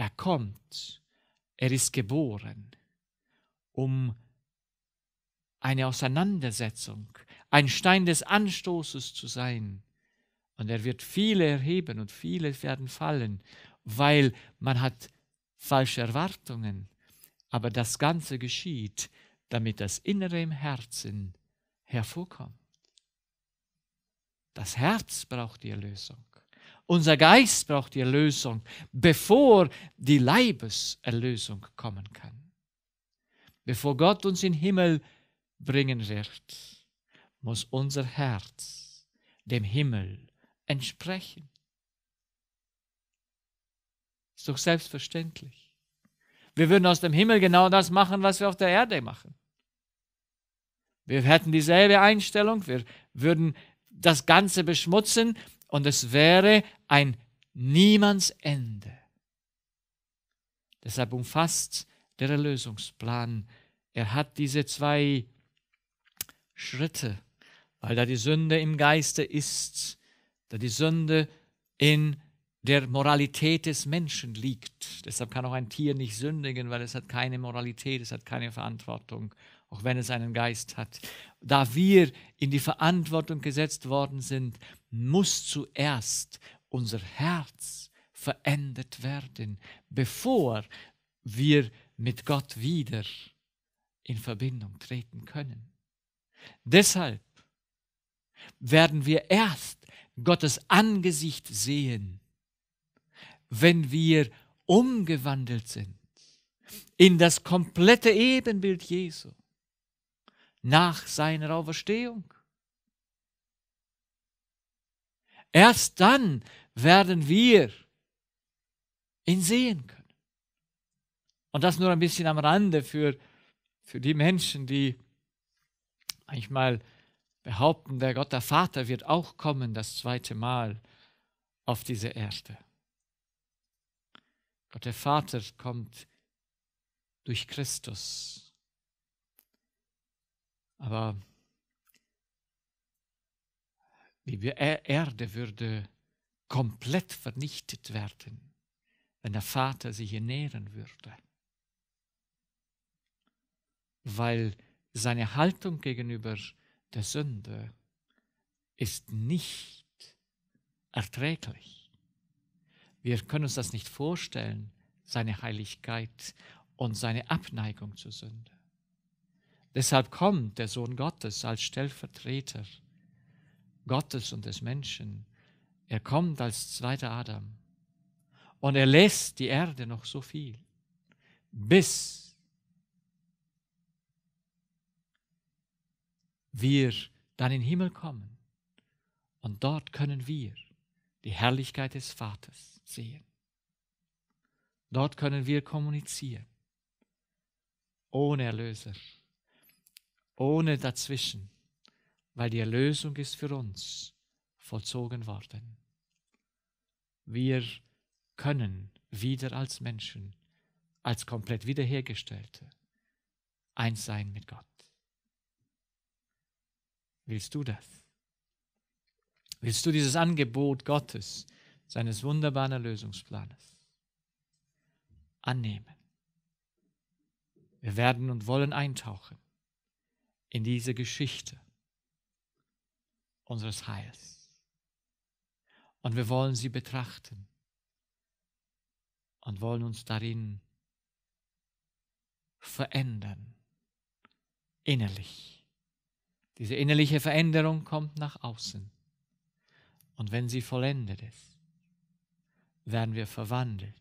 er kommt, er ist geboren, um eine Auseinandersetzung, ein Stein des Anstoßes zu sein. Und er wird viele erheben und viele werden fallen, weil man hat falsche Erwartungen. Aber das Ganze geschieht, damit das Innere im Herzen hervorkommt. Das Herz braucht die Erlösung. Unser Geist braucht die Erlösung, bevor die Leibeserlösung kommen kann. Bevor Gott uns in den Himmel bringen wird, muss unser Herz dem Himmel entsprechen. Ist doch selbstverständlich. Wir würden aus dem Himmel genau das machen, was wir auf der Erde machen. Wir hätten dieselbe Einstellung, wir würden das Ganze beschmutzen, und es wäre ein Niemandsende. Deshalb umfasst der Erlösungsplan. Er hat diese zwei Schritte, weil da die Sünde im Geiste ist, da die Sünde in der Moralität des Menschen liegt. Deshalb kann auch ein Tier nicht sündigen, weil es hat keine Moralität, es hat keine Verantwortung auch wenn es einen Geist hat. Da wir in die Verantwortung gesetzt worden sind, muss zuerst unser Herz verändert werden, bevor wir mit Gott wieder in Verbindung treten können. Deshalb werden wir erst Gottes Angesicht sehen, wenn wir umgewandelt sind in das komplette Ebenbild Jesu nach seiner Auferstehung. Erst dann werden wir ihn sehen können. Und das nur ein bisschen am Rande für, für die Menschen, die manchmal behaupten, der Gott der Vater wird auch kommen das zweite Mal auf diese Erde. Gott der Vater kommt durch Christus aber die e- Erde würde komplett vernichtet werden, wenn der Vater sich ernähren würde. Weil seine Haltung gegenüber der Sünde ist nicht erträglich. Wir können uns das nicht vorstellen, seine Heiligkeit und seine Abneigung zur Sünde. Deshalb kommt der Sohn Gottes als Stellvertreter Gottes und des Menschen. Er kommt als zweiter Adam. Und er lässt die Erde noch so viel, bis wir dann in den Himmel kommen. Und dort können wir die Herrlichkeit des Vaters sehen. Dort können wir kommunizieren ohne Erlöser ohne dazwischen, weil die Erlösung ist für uns vollzogen worden. Wir können wieder als Menschen, als komplett wiederhergestellte, eins sein mit Gott. Willst du das? Willst du dieses Angebot Gottes, seines wunderbaren Erlösungsplanes, annehmen? Wir werden und wollen eintauchen in diese Geschichte unseres Heils. Und wir wollen sie betrachten und wollen uns darin verändern, innerlich. Diese innerliche Veränderung kommt nach außen. Und wenn sie vollendet ist, werden wir verwandelt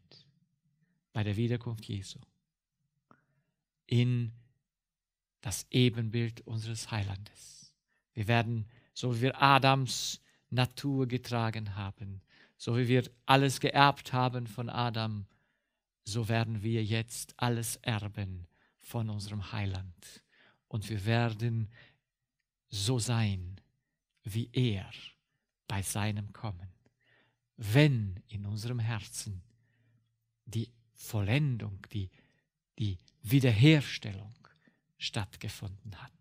bei der Wiederkunft Jesu in das Ebenbild unseres Heilandes. Wir werden, so wie wir Adams Natur getragen haben, so wie wir alles geerbt haben von Adam, so werden wir jetzt alles erben von unserem Heiland. Und wir werden so sein wie er bei seinem Kommen, wenn in unserem Herzen die Vollendung, die, die Wiederherstellung stattgefunden hat.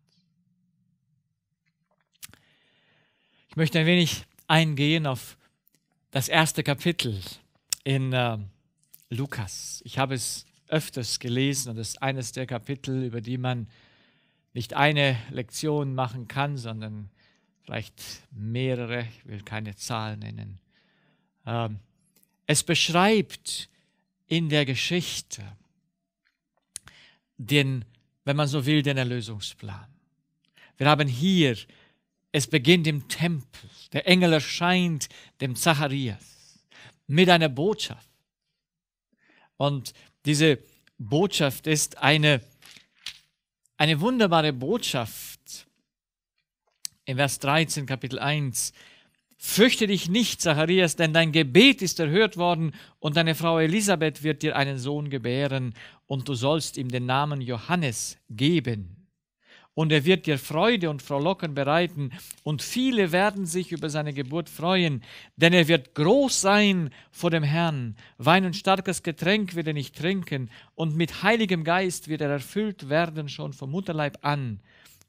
Ich möchte ein wenig eingehen auf das erste Kapitel in äh, Lukas. Ich habe es öfters gelesen und es ist eines der Kapitel, über die man nicht eine Lektion machen kann, sondern vielleicht mehrere. Ich will keine Zahlen nennen. Ähm, es beschreibt in der Geschichte den wenn man so will, den Erlösungsplan. Wir haben hier, es beginnt im Tempel. Der Engel erscheint dem Zacharias mit einer Botschaft. Und diese Botschaft ist eine, eine wunderbare Botschaft. In Vers 13, Kapitel 1, Fürchte dich nicht, Zacharias, denn dein Gebet ist erhört worden und deine Frau Elisabeth wird dir einen Sohn gebären und du sollst ihm den Namen Johannes geben. Und er wird dir Freude und Frohlocken bereiten und viele werden sich über seine Geburt freuen, denn er wird groß sein vor dem Herrn. Wein und starkes Getränk wird er nicht trinken und mit heiligem Geist wird er erfüllt werden schon vom Mutterleib an.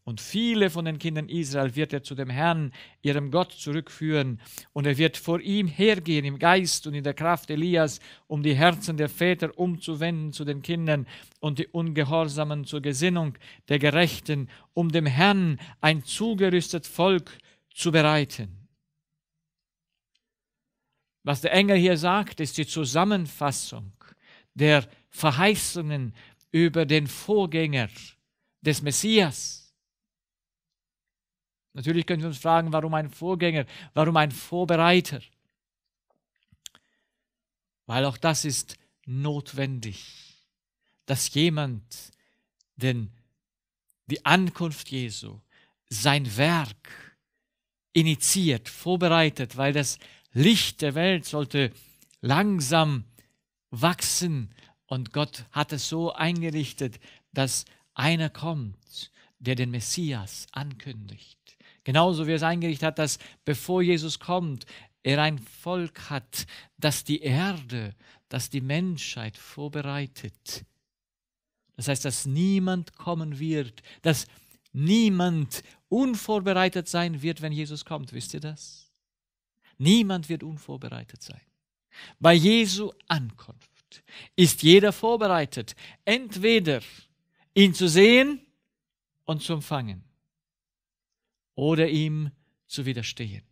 Und viele von den Kindern Israel wird er zu dem Herrn, ihrem Gott, zurückführen. Und er wird vor ihm hergehen im Geist und in der Kraft Elias, um die Herzen der Väter umzuwenden zu den Kindern und die Ungehorsamen zur Gesinnung der Gerechten, um dem Herrn ein zugerüstet Volk zu bereiten. Was der Engel hier sagt, ist die Zusammenfassung der Verheißungen über den Vorgänger des Messias Natürlich können wir uns fragen, warum ein Vorgänger, warum ein Vorbereiter? Weil auch das ist notwendig, dass jemand denn die Ankunft Jesu, sein Werk initiiert, vorbereitet, weil das Licht der Welt sollte langsam wachsen und Gott hat es so eingerichtet, dass einer kommt, der den Messias ankündigt. Genauso wie es eingerichtet hat, dass bevor Jesus kommt, er ein Volk hat, das die Erde, das die Menschheit vorbereitet. Das heißt, dass niemand kommen wird, dass niemand unvorbereitet sein wird, wenn Jesus kommt. Wisst ihr das? Niemand wird unvorbereitet sein. Bei Jesu Ankunft ist jeder vorbereitet, entweder ihn zu sehen und zu empfangen oder ihm zu widerstehen.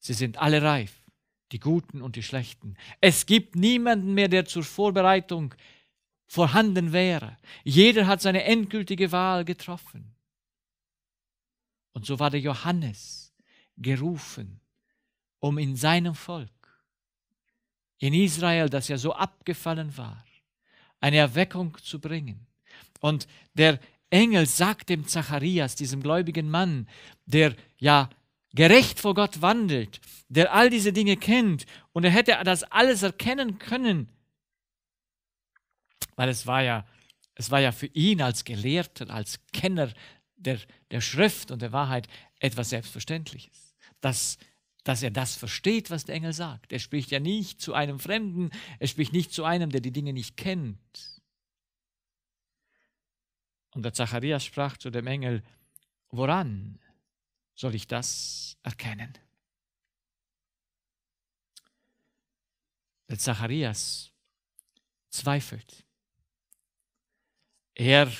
Sie sind alle reif, die Guten und die Schlechten. Es gibt niemanden mehr, der zur Vorbereitung vorhanden wäre. Jeder hat seine endgültige Wahl getroffen. Und so war der Johannes gerufen, um in seinem Volk, in Israel, das ja so abgefallen war, eine Erweckung zu bringen. Und der Engel sagt dem Zacharias, diesem gläubigen Mann, der ja gerecht vor Gott wandelt, der all diese Dinge kennt und er hätte das alles erkennen können, weil es war ja, es war ja für ihn als Gelehrter, als Kenner der, der Schrift und der Wahrheit etwas Selbstverständliches, dass, dass er das versteht, was der Engel sagt. Er spricht ja nicht zu einem Fremden, er spricht nicht zu einem, der die Dinge nicht kennt. Und der Zacharias sprach zu dem Engel, woran soll ich das erkennen? Der Zacharias zweifelt. Er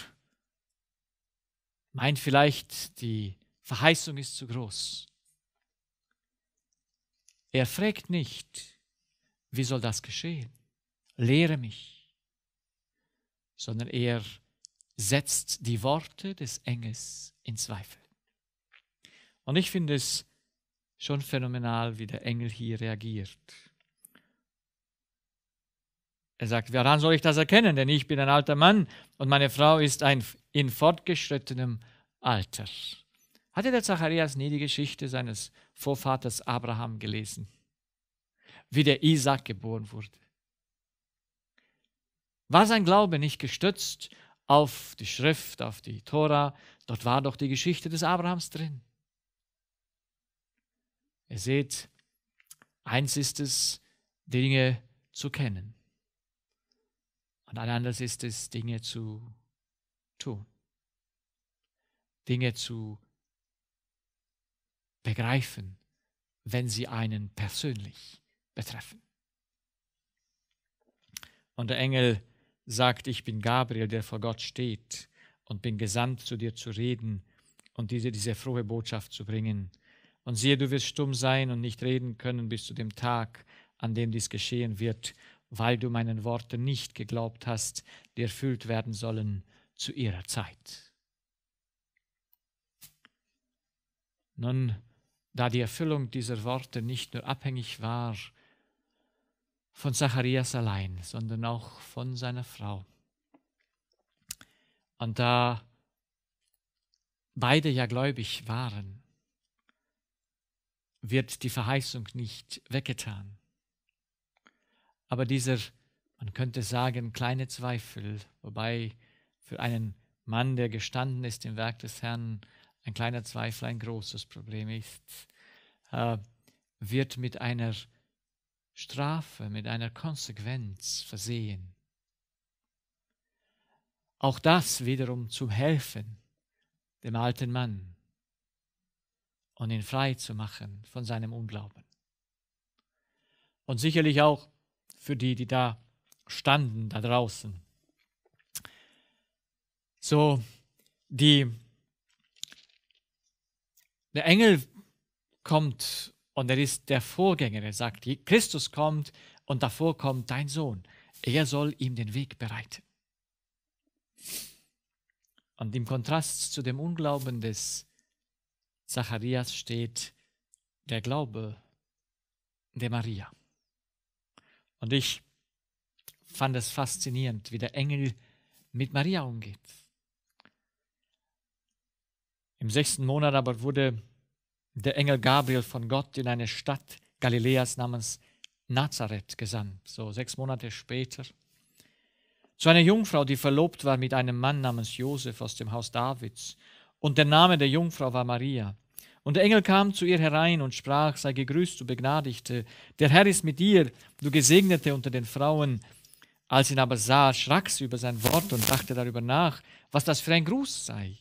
meint vielleicht, die Verheißung ist zu groß. Er fragt nicht, wie soll das geschehen? Lehre mich, sondern er setzt die Worte des Engels in Zweifel. Und ich finde es schon phänomenal, wie der Engel hier reagiert. Er sagt, woran soll ich das erkennen? Denn ich bin ein alter Mann und meine Frau ist ein in fortgeschrittenem Alter. Hatte der Zacharias nie die Geschichte seines Vorvaters Abraham gelesen? Wie der Isaac geboren wurde? War sein Glaube nicht gestützt auf die Schrift, auf die Tora, dort war doch die Geschichte des Abrahams drin. Ihr seht, eins ist es, Dinge zu kennen. Und ein anderes ist es, Dinge zu tun. Dinge zu begreifen, wenn sie einen persönlich betreffen. Und der Engel sagt, ich bin Gabriel, der vor Gott steht und bin gesandt, zu dir zu reden und diese, diese frohe Botschaft zu bringen. Und siehe, du wirst stumm sein und nicht reden können bis zu dem Tag, an dem dies geschehen wird, weil du meinen Worten nicht geglaubt hast, die erfüllt werden sollen zu ihrer Zeit. Nun, da die Erfüllung dieser Worte nicht nur abhängig war von Zacharias allein, sondern auch von seiner Frau. Und da beide ja gläubig waren, wird die Verheißung nicht weggetan. Aber dieser, man könnte sagen, kleine Zweifel, wobei für einen Mann, der gestanden ist im Werk des Herrn, ein kleiner Zweifel ein großes Problem ist, äh, wird mit einer Strafe mit einer Konsequenz versehen. Auch das wiederum zum Helfen dem alten Mann und ihn frei zu machen von seinem Unglauben. Und sicherlich auch für die, die da standen, da draußen. So, die, der Engel kommt und er ist der Vorgänger. Er sagt, Christus kommt und davor kommt dein Sohn. Er soll ihm den Weg bereiten. Und im Kontrast zu dem Unglauben des Zacharias steht der Glaube der Maria. Und ich fand es faszinierend, wie der Engel mit Maria umgeht. Im sechsten Monat aber wurde der Engel Gabriel von Gott in eine Stadt Galiläas namens Nazareth gesandt, so sechs Monate später, zu einer Jungfrau, die verlobt war mit einem Mann namens Josef aus dem Haus Davids, und der Name der Jungfrau war Maria. Und der Engel kam zu ihr herein und sprach, sei gegrüßt, du Begnadigte, der Herr ist mit dir, du Gesegnete unter den Frauen. Als ihn aber sah, schrak sie über sein Wort und dachte darüber nach, was das für ein Gruß sei.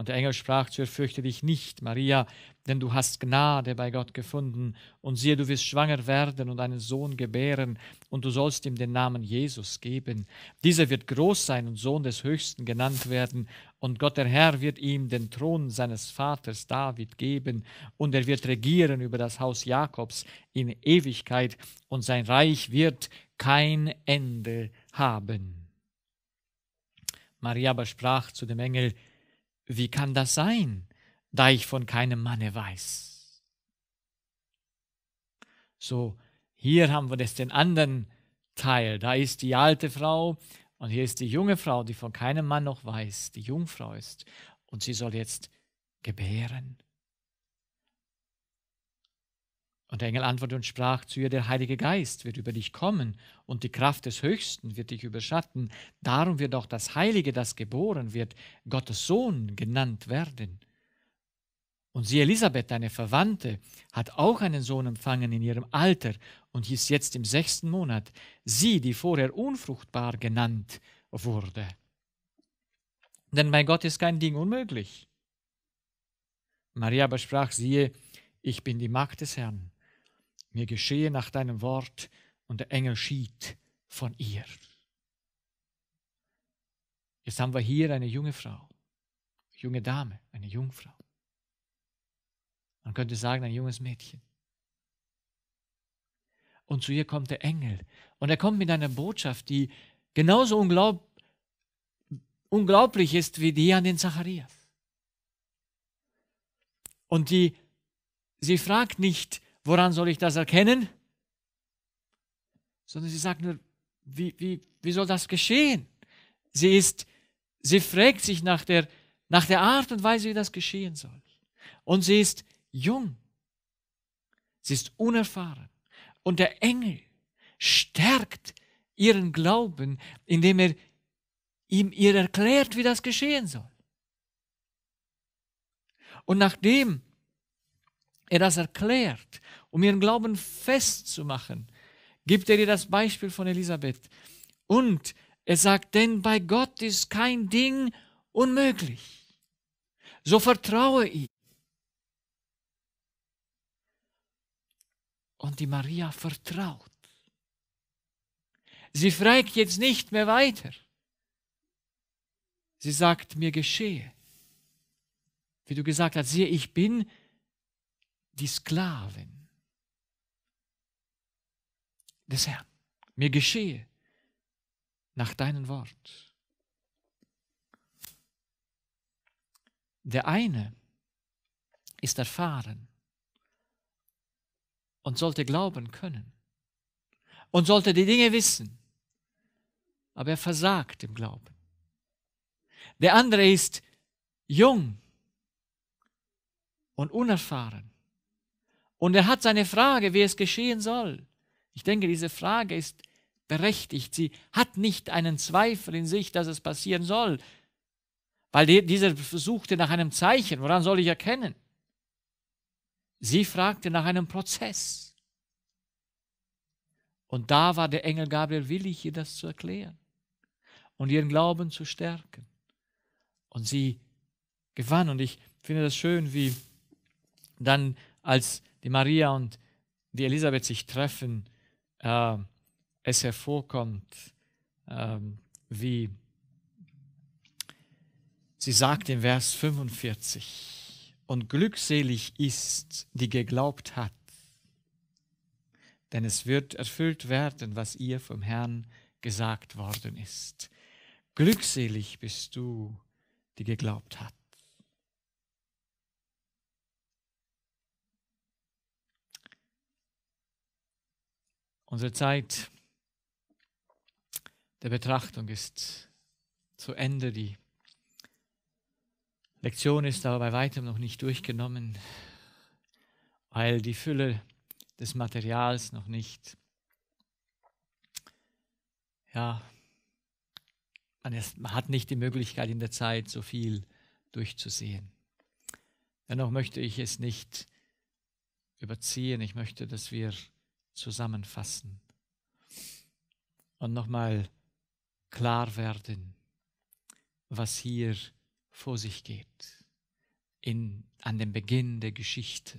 Und der Engel sprach zu ihr, fürchte dich nicht, Maria, denn du hast Gnade bei Gott gefunden, und siehe, du wirst schwanger werden und einen Sohn gebären, und du sollst ihm den Namen Jesus geben. Dieser wird groß sein und Sohn des Höchsten genannt werden, und Gott der Herr wird ihm den Thron seines Vaters David geben, und er wird regieren über das Haus Jakobs in Ewigkeit, und sein Reich wird kein Ende haben. Maria aber sprach zu dem Engel, wie kann das sein, da ich von keinem Manne weiß? So, hier haben wir das den anderen Teil. Da ist die alte Frau und hier ist die junge Frau, die von keinem Mann noch weiß, die Jungfrau ist. Und sie soll jetzt gebären. Und der Engel antwortete und sprach zu ihr, der Heilige Geist wird über dich kommen und die Kraft des Höchsten wird dich überschatten. Darum wird auch das Heilige, das geboren wird, Gottes Sohn genannt werden. Und sie, Elisabeth, deine Verwandte, hat auch einen Sohn empfangen in ihrem Alter und hieß jetzt im sechsten Monat. Sie, die vorher unfruchtbar genannt wurde. Denn bei Gott ist kein Ding unmöglich. Maria aber sprach, siehe, ich bin die Magd des Herrn mir geschehe nach deinem Wort, und der Engel schied von ihr. Jetzt haben wir hier eine junge Frau, junge Dame, eine Jungfrau. Man könnte sagen, ein junges Mädchen. Und zu ihr kommt der Engel. Und er kommt mit einer Botschaft, die genauso unglaub unglaublich ist wie die an den Zacharias. Und die, sie fragt nicht, Woran soll ich das erkennen? Sondern sie sagt nur, wie, wie, wie soll das geschehen? Sie ist, sie fragt sich nach der, nach der Art und Weise, wie das geschehen soll. Und sie ist jung. Sie ist unerfahren. Und der Engel stärkt ihren Glauben, indem er ihm ihr erklärt, wie das geschehen soll. Und nachdem er das erklärt, um ihren Glauben festzumachen, gibt er ihr das Beispiel von Elisabeth. Und er sagt, denn bei Gott ist kein Ding unmöglich. So vertraue ihm. Und die Maria vertraut. Sie fragt jetzt nicht mehr weiter. Sie sagt, mir geschehe. Wie du gesagt hast, siehe, ich bin die Sklavin des Herrn. Mir geschehe nach deinem Wort. Der eine ist erfahren und sollte glauben können und sollte die Dinge wissen, aber er versagt im Glauben. Der andere ist jung und unerfahren und er hat seine Frage, wie es geschehen soll. Ich denke, diese Frage ist berechtigt. Sie hat nicht einen Zweifel in sich, dass es passieren soll. Weil die, dieser suchte nach einem Zeichen. Woran soll ich erkennen? Sie fragte nach einem Prozess. Und da war der Engel Gabriel willig, ihr das zu erklären und ihren Glauben zu stärken. Und sie gewann. Und ich finde das schön, wie dann als die Maria und die Elisabeth sich treffen, äh, es hervorkommt, äh, wie sie sagt im Vers 45, und glückselig ist, die geglaubt hat, denn es wird erfüllt werden, was ihr vom Herrn gesagt worden ist. Glückselig bist du, die geglaubt hat. Unsere Zeit der Betrachtung ist zu Ende. Die Lektion ist aber bei weitem noch nicht durchgenommen, weil die Fülle des Materials noch nicht, ja, man, ist, man hat nicht die Möglichkeit in der Zeit so viel durchzusehen. Dennoch möchte ich es nicht überziehen. Ich möchte, dass wir zusammenfassen und nochmal klar werden, was hier vor sich geht, in, an dem Beginn der Geschichte.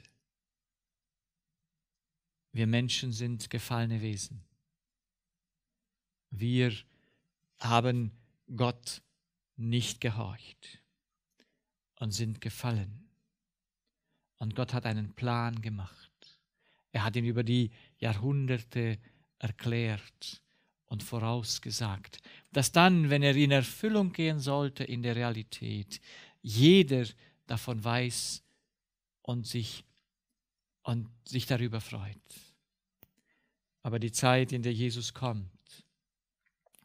Wir Menschen sind gefallene Wesen. Wir haben Gott nicht gehorcht und sind gefallen. Und Gott hat einen Plan gemacht. Er hat ihn über die Jahrhunderte erklärt und vorausgesagt, dass dann, wenn er in Erfüllung gehen sollte in der Realität, jeder davon weiß und sich, und sich darüber freut. Aber die Zeit, in der Jesus kommt,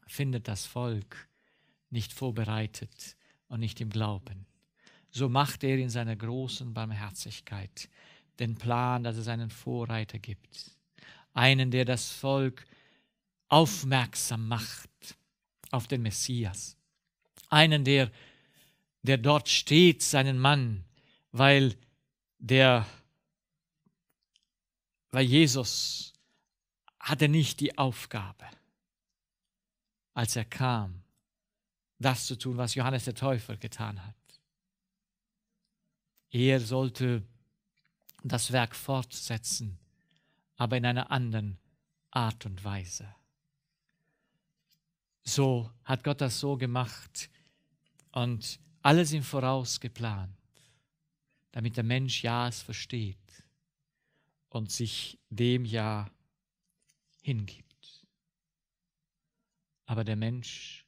findet das Volk nicht vorbereitet und nicht im Glauben. So macht er in seiner großen Barmherzigkeit den Plan, dass es einen Vorreiter gibt. Einen, der das Volk aufmerksam macht auf den Messias. Einen, der, der dort steht, seinen Mann, weil der, weil Jesus hatte nicht die Aufgabe, als er kam, das zu tun, was Johannes der Täufer getan hat. Er sollte das Werk fortsetzen, aber in einer anderen Art und Weise. So hat Gott das so gemacht und alles im Voraus geplant, damit der Mensch ja es versteht und sich dem ja hingibt. Aber der Mensch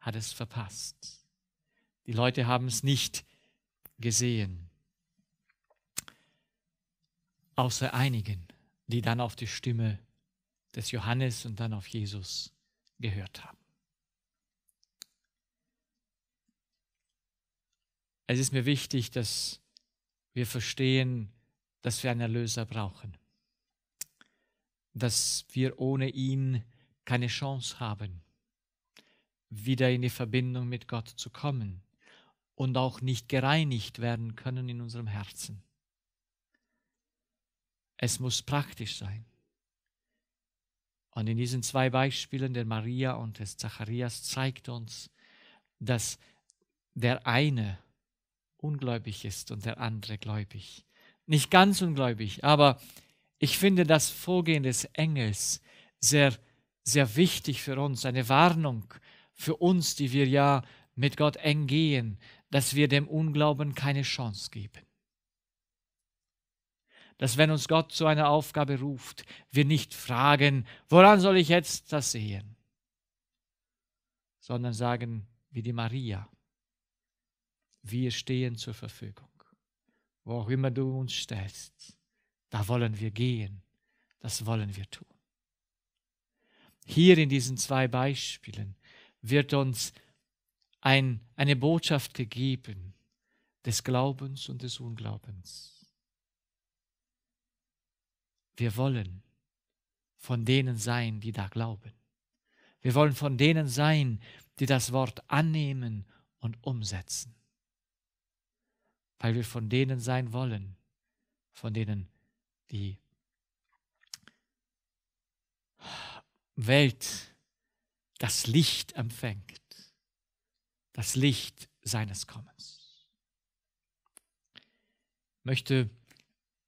hat es verpasst. Die Leute haben es nicht gesehen außer einigen, die dann auf die Stimme des Johannes und dann auf Jesus gehört haben. Es ist mir wichtig, dass wir verstehen, dass wir einen Erlöser brauchen, dass wir ohne ihn keine Chance haben, wieder in die Verbindung mit Gott zu kommen und auch nicht gereinigt werden können in unserem Herzen. Es muss praktisch sein. Und in diesen zwei Beispielen der Maria und des Zacharias zeigt uns, dass der eine ungläubig ist und der andere gläubig. Nicht ganz ungläubig, aber ich finde das Vorgehen des Engels sehr, sehr wichtig für uns, eine Warnung für uns, die wir ja mit Gott eng gehen, dass wir dem Unglauben keine Chance geben dass wenn uns Gott zu einer Aufgabe ruft, wir nicht fragen, woran soll ich jetzt das sehen, sondern sagen, wie die Maria, wir stehen zur Verfügung. Wo auch immer du uns stellst, da wollen wir gehen, das wollen wir tun. Hier in diesen zwei Beispielen wird uns ein, eine Botschaft gegeben des Glaubens und des Unglaubens. Wir wollen von denen sein, die da glauben. Wir wollen von denen sein, die das Wort annehmen und umsetzen. Weil wir von denen sein wollen, von denen die Welt das Licht empfängt, das Licht seines Kommens. Ich möchte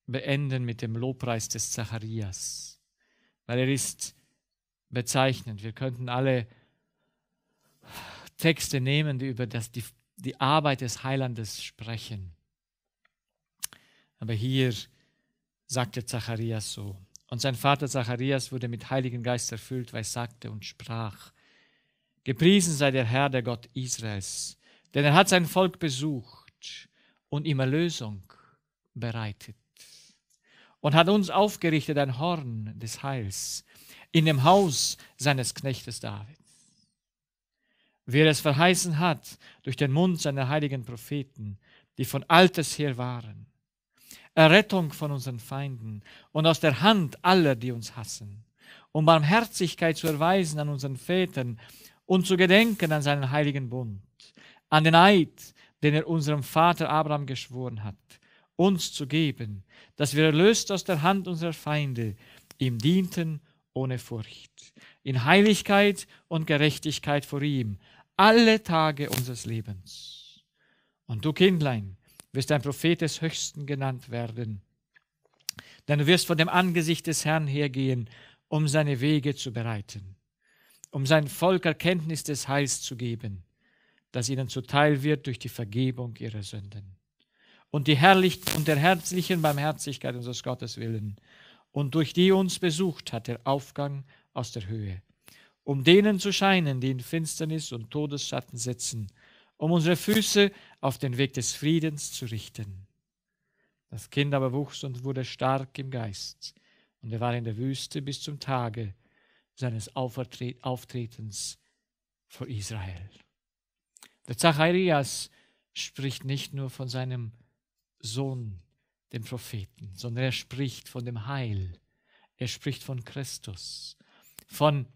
beenden mit dem Lobpreis des Zacharias, weil er ist bezeichnend. Wir könnten alle Texte nehmen, die über das, die, die Arbeit des Heilandes sprechen. Aber hier sagte Zacharias so. Und sein Vater Zacharias wurde mit Heiligen Geist erfüllt, weil er sagte und sprach, Gepriesen sei der Herr, der Gott Israels, denn er hat sein Volk besucht und ihm Erlösung bereitet und hat uns aufgerichtet ein Horn des Heils in dem Haus seines Knechtes David. Wie er es verheißen hat durch den Mund seiner heiligen Propheten, die von alters her waren. Errettung von unseren Feinden und aus der Hand aller, die uns hassen, um Barmherzigkeit zu erweisen an unseren Vätern und zu gedenken an seinen heiligen Bund, an den Eid, den er unserem Vater Abraham geschworen hat uns zu geben, dass wir erlöst aus der Hand unserer Feinde ihm dienten ohne Furcht, in Heiligkeit und Gerechtigkeit vor ihm, alle Tage unseres Lebens. Und du Kindlein wirst ein Prophet des Höchsten genannt werden, denn du wirst von dem Angesicht des Herrn hergehen, um seine Wege zu bereiten, um sein Volk Erkenntnis des Heils zu geben, das ihnen zuteil wird durch die Vergebung ihrer Sünden und, die Herrlich und der herzlichen Barmherzigkeit unseres Gottes willen, und durch die uns besucht hat der Aufgang aus der Höhe, um denen zu scheinen, die in Finsternis und Todesschatten sitzen, um unsere Füße auf den Weg des Friedens zu richten. Das Kind aber wuchs und wurde stark im Geist, und er war in der Wüste bis zum Tage seines Auftretens vor Israel. Der Zacharias spricht nicht nur von seinem Sohn, dem Propheten, sondern er spricht von dem Heil. Er spricht von Christus. Von,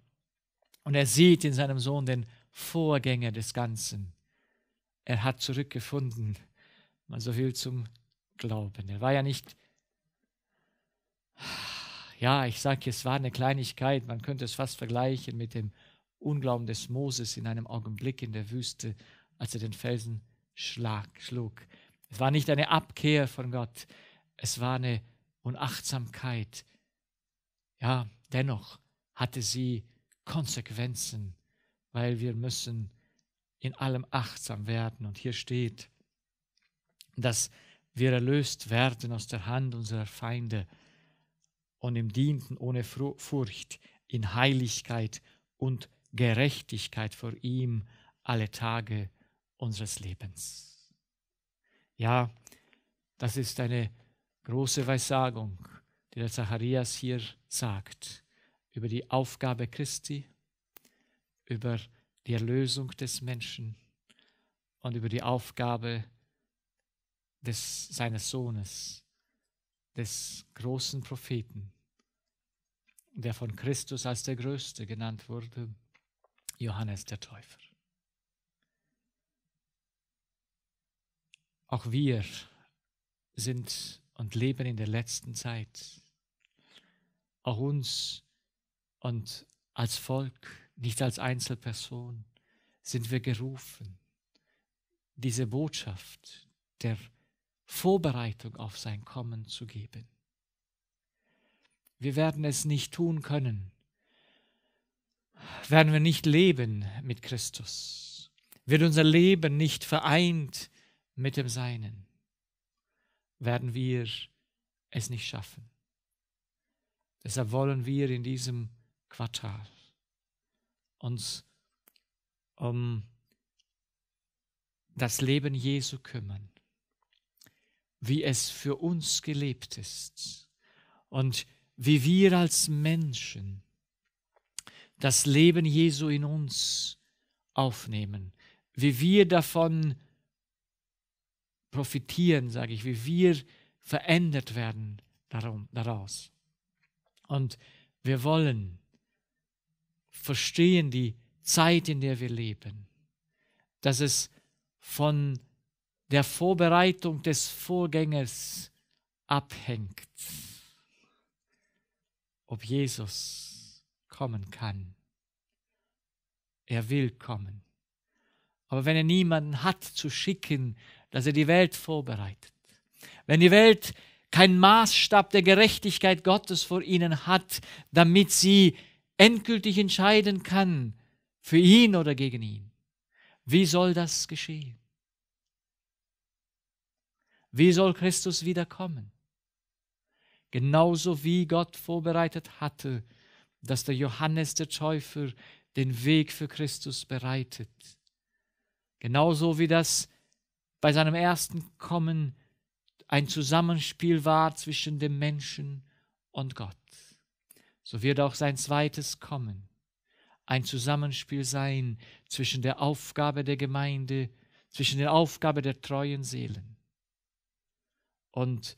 und er sieht in seinem Sohn den Vorgänger des Ganzen. Er hat zurückgefunden, man so viel zum Glauben. Er war ja nicht, ja, ich sage, es war eine Kleinigkeit, man könnte es fast vergleichen mit dem Unglauben des Moses in einem Augenblick in der Wüste, als er den Felsen schlag, schlug. Es war nicht eine Abkehr von Gott, es war eine Unachtsamkeit. Ja, dennoch hatte sie Konsequenzen, weil wir müssen in allem achtsam werden. Und hier steht, dass wir erlöst werden aus der Hand unserer Feinde und im Dienten ohne Furcht, in Heiligkeit und Gerechtigkeit vor ihm alle Tage unseres Lebens. Ja, das ist eine große Weissagung, die der Zacharias hier sagt, über die Aufgabe Christi, über die Erlösung des Menschen und über die Aufgabe des, seines Sohnes, des großen Propheten, der von Christus als der Größte genannt wurde, Johannes der Täufer. Auch wir sind und leben in der letzten Zeit. Auch uns und als Volk, nicht als Einzelperson, sind wir gerufen, diese Botschaft der Vorbereitung auf sein Kommen zu geben. Wir werden es nicht tun können, werden wir nicht leben mit Christus, wird unser Leben nicht vereint mit dem Seinen werden wir es nicht schaffen. Deshalb wollen wir in diesem Quartal uns um das Leben Jesu kümmern, wie es für uns gelebt ist und wie wir als Menschen das Leben Jesu in uns aufnehmen, wie wir davon profitieren, sage ich, wie wir verändert werden darum, daraus. Und wir wollen verstehen die Zeit, in der wir leben, dass es von der Vorbereitung des Vorgängers abhängt, ob Jesus kommen kann. Er will kommen. Aber wenn er niemanden hat zu schicken, dass er die Welt vorbereitet. Wenn die Welt keinen Maßstab der Gerechtigkeit Gottes vor ihnen hat, damit sie endgültig entscheiden kann, für ihn oder gegen ihn. Wie soll das geschehen? Wie soll Christus wiederkommen? Genauso wie Gott vorbereitet hatte, dass der Johannes der Täufer den Weg für Christus bereitet. Genauso wie das bei seinem ersten Kommen ein Zusammenspiel war zwischen dem Menschen und Gott. So wird auch sein zweites Kommen ein Zusammenspiel sein zwischen der Aufgabe der Gemeinde, zwischen der Aufgabe der treuen Seelen und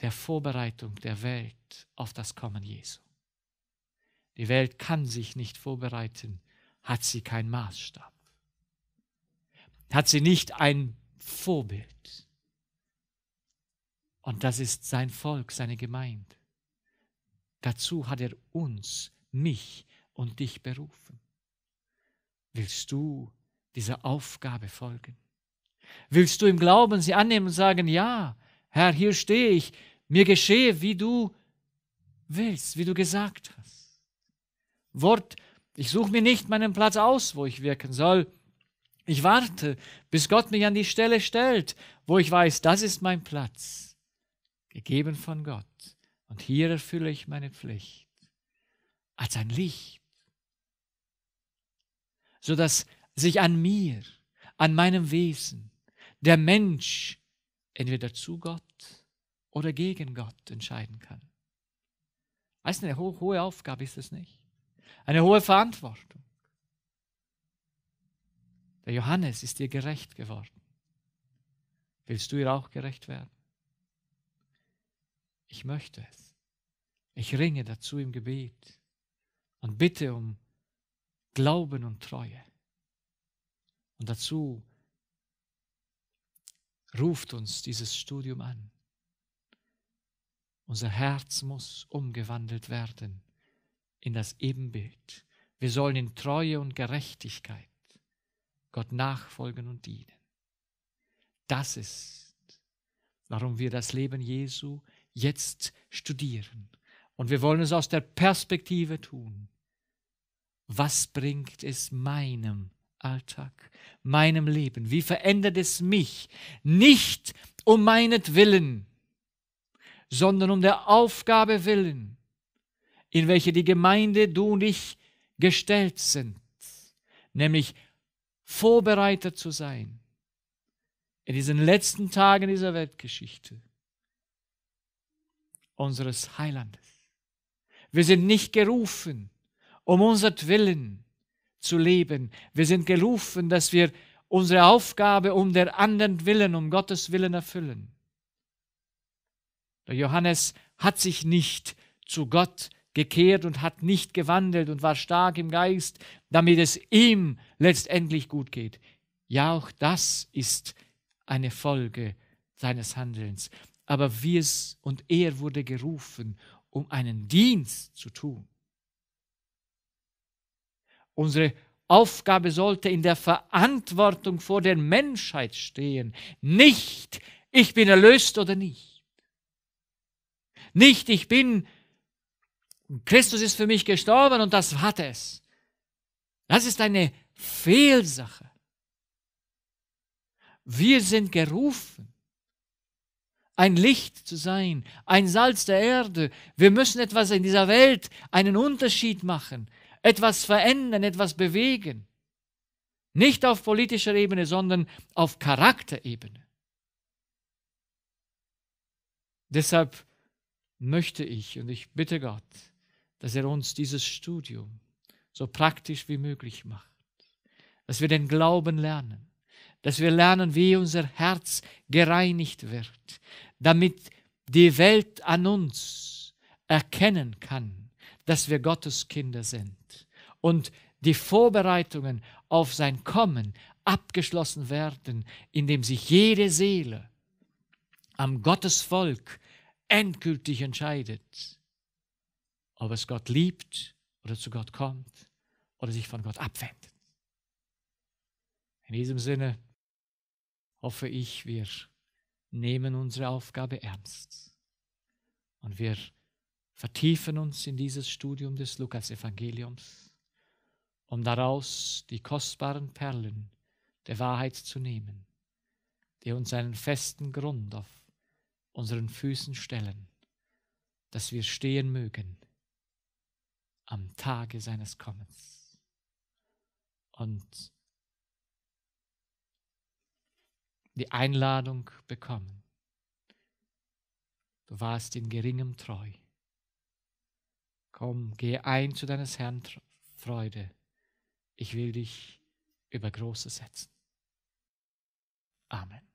der Vorbereitung der Welt auf das Kommen Jesu. Die Welt kann sich nicht vorbereiten, hat sie keinen Maßstab, hat sie nicht ein Vorbild. Und das ist sein Volk, seine Gemeinde. Dazu hat er uns, mich und dich berufen. Willst du dieser Aufgabe folgen? Willst du im Glauben sie annehmen und sagen, ja, Herr, hier stehe ich, mir geschehe, wie du willst, wie du gesagt hast. Wort, ich suche mir nicht meinen Platz aus, wo ich wirken soll, ich warte, bis Gott mich an die Stelle stellt, wo ich weiß, das ist mein Platz, gegeben von Gott. Und hier erfülle ich meine Pflicht als ein Licht, sodass sich an mir, an meinem Wesen, der Mensch entweder zu Gott oder gegen Gott entscheiden kann. Also eine hohe Aufgabe ist es nicht. Eine hohe Verantwortung. Der Johannes ist dir gerecht geworden. Willst du ihr auch gerecht werden? Ich möchte es. Ich ringe dazu im Gebet und bitte um Glauben und Treue. Und dazu ruft uns dieses Studium an. Unser Herz muss umgewandelt werden in das Ebenbild. Wir sollen in Treue und Gerechtigkeit Gott nachfolgen und dienen. Das ist, warum wir das Leben Jesu jetzt studieren. Und wir wollen es aus der Perspektive tun. Was bringt es meinem Alltag, meinem Leben? Wie verändert es mich? Nicht um meinetwillen, sondern um der Aufgabe willen, in welche die Gemeinde, du und ich gestellt sind, nämlich vorbereitet zu sein in diesen letzten Tagen dieser Weltgeschichte unseres Heilandes. Wir sind nicht gerufen, um unser Willen zu leben. Wir sind gerufen, dass wir unsere Aufgabe um der anderen Willen, um Gottes Willen erfüllen. Der Johannes hat sich nicht zu Gott gekehrt und hat nicht gewandelt und war stark im Geist, damit es ihm letztendlich gut geht. Ja, auch das ist eine Folge seines Handelns. Aber wir und er wurde gerufen, um einen Dienst zu tun. Unsere Aufgabe sollte in der Verantwortung vor der Menschheit stehen, nicht ich bin erlöst oder nicht. Nicht ich bin erlöst. Christus ist für mich gestorben und das hat es. Das ist eine Fehlsache. Wir sind gerufen, ein Licht zu sein, ein Salz der Erde. Wir müssen etwas in dieser Welt, einen Unterschied machen, etwas verändern, etwas bewegen. Nicht auf politischer Ebene, sondern auf Charakterebene. Deshalb möchte ich und ich bitte Gott, dass er uns dieses Studium so praktisch wie möglich macht, dass wir den Glauben lernen, dass wir lernen, wie unser Herz gereinigt wird, damit die Welt an uns erkennen kann, dass wir Gottes Kinder sind und die Vorbereitungen auf sein Kommen abgeschlossen werden, indem sich jede Seele am Gottesvolk endgültig entscheidet ob es Gott liebt oder zu Gott kommt oder sich von Gott abwendet. In diesem Sinne hoffe ich, wir nehmen unsere Aufgabe ernst und wir vertiefen uns in dieses Studium des Lukas-Evangeliums, um daraus die kostbaren Perlen der Wahrheit zu nehmen, die uns einen festen Grund auf unseren Füßen stellen, dass wir stehen mögen am Tage seines Kommens. Und die Einladung bekommen. Du warst in geringem treu. Komm, geh ein zu deines Herrn Freude. Ich will dich über Große setzen. Amen.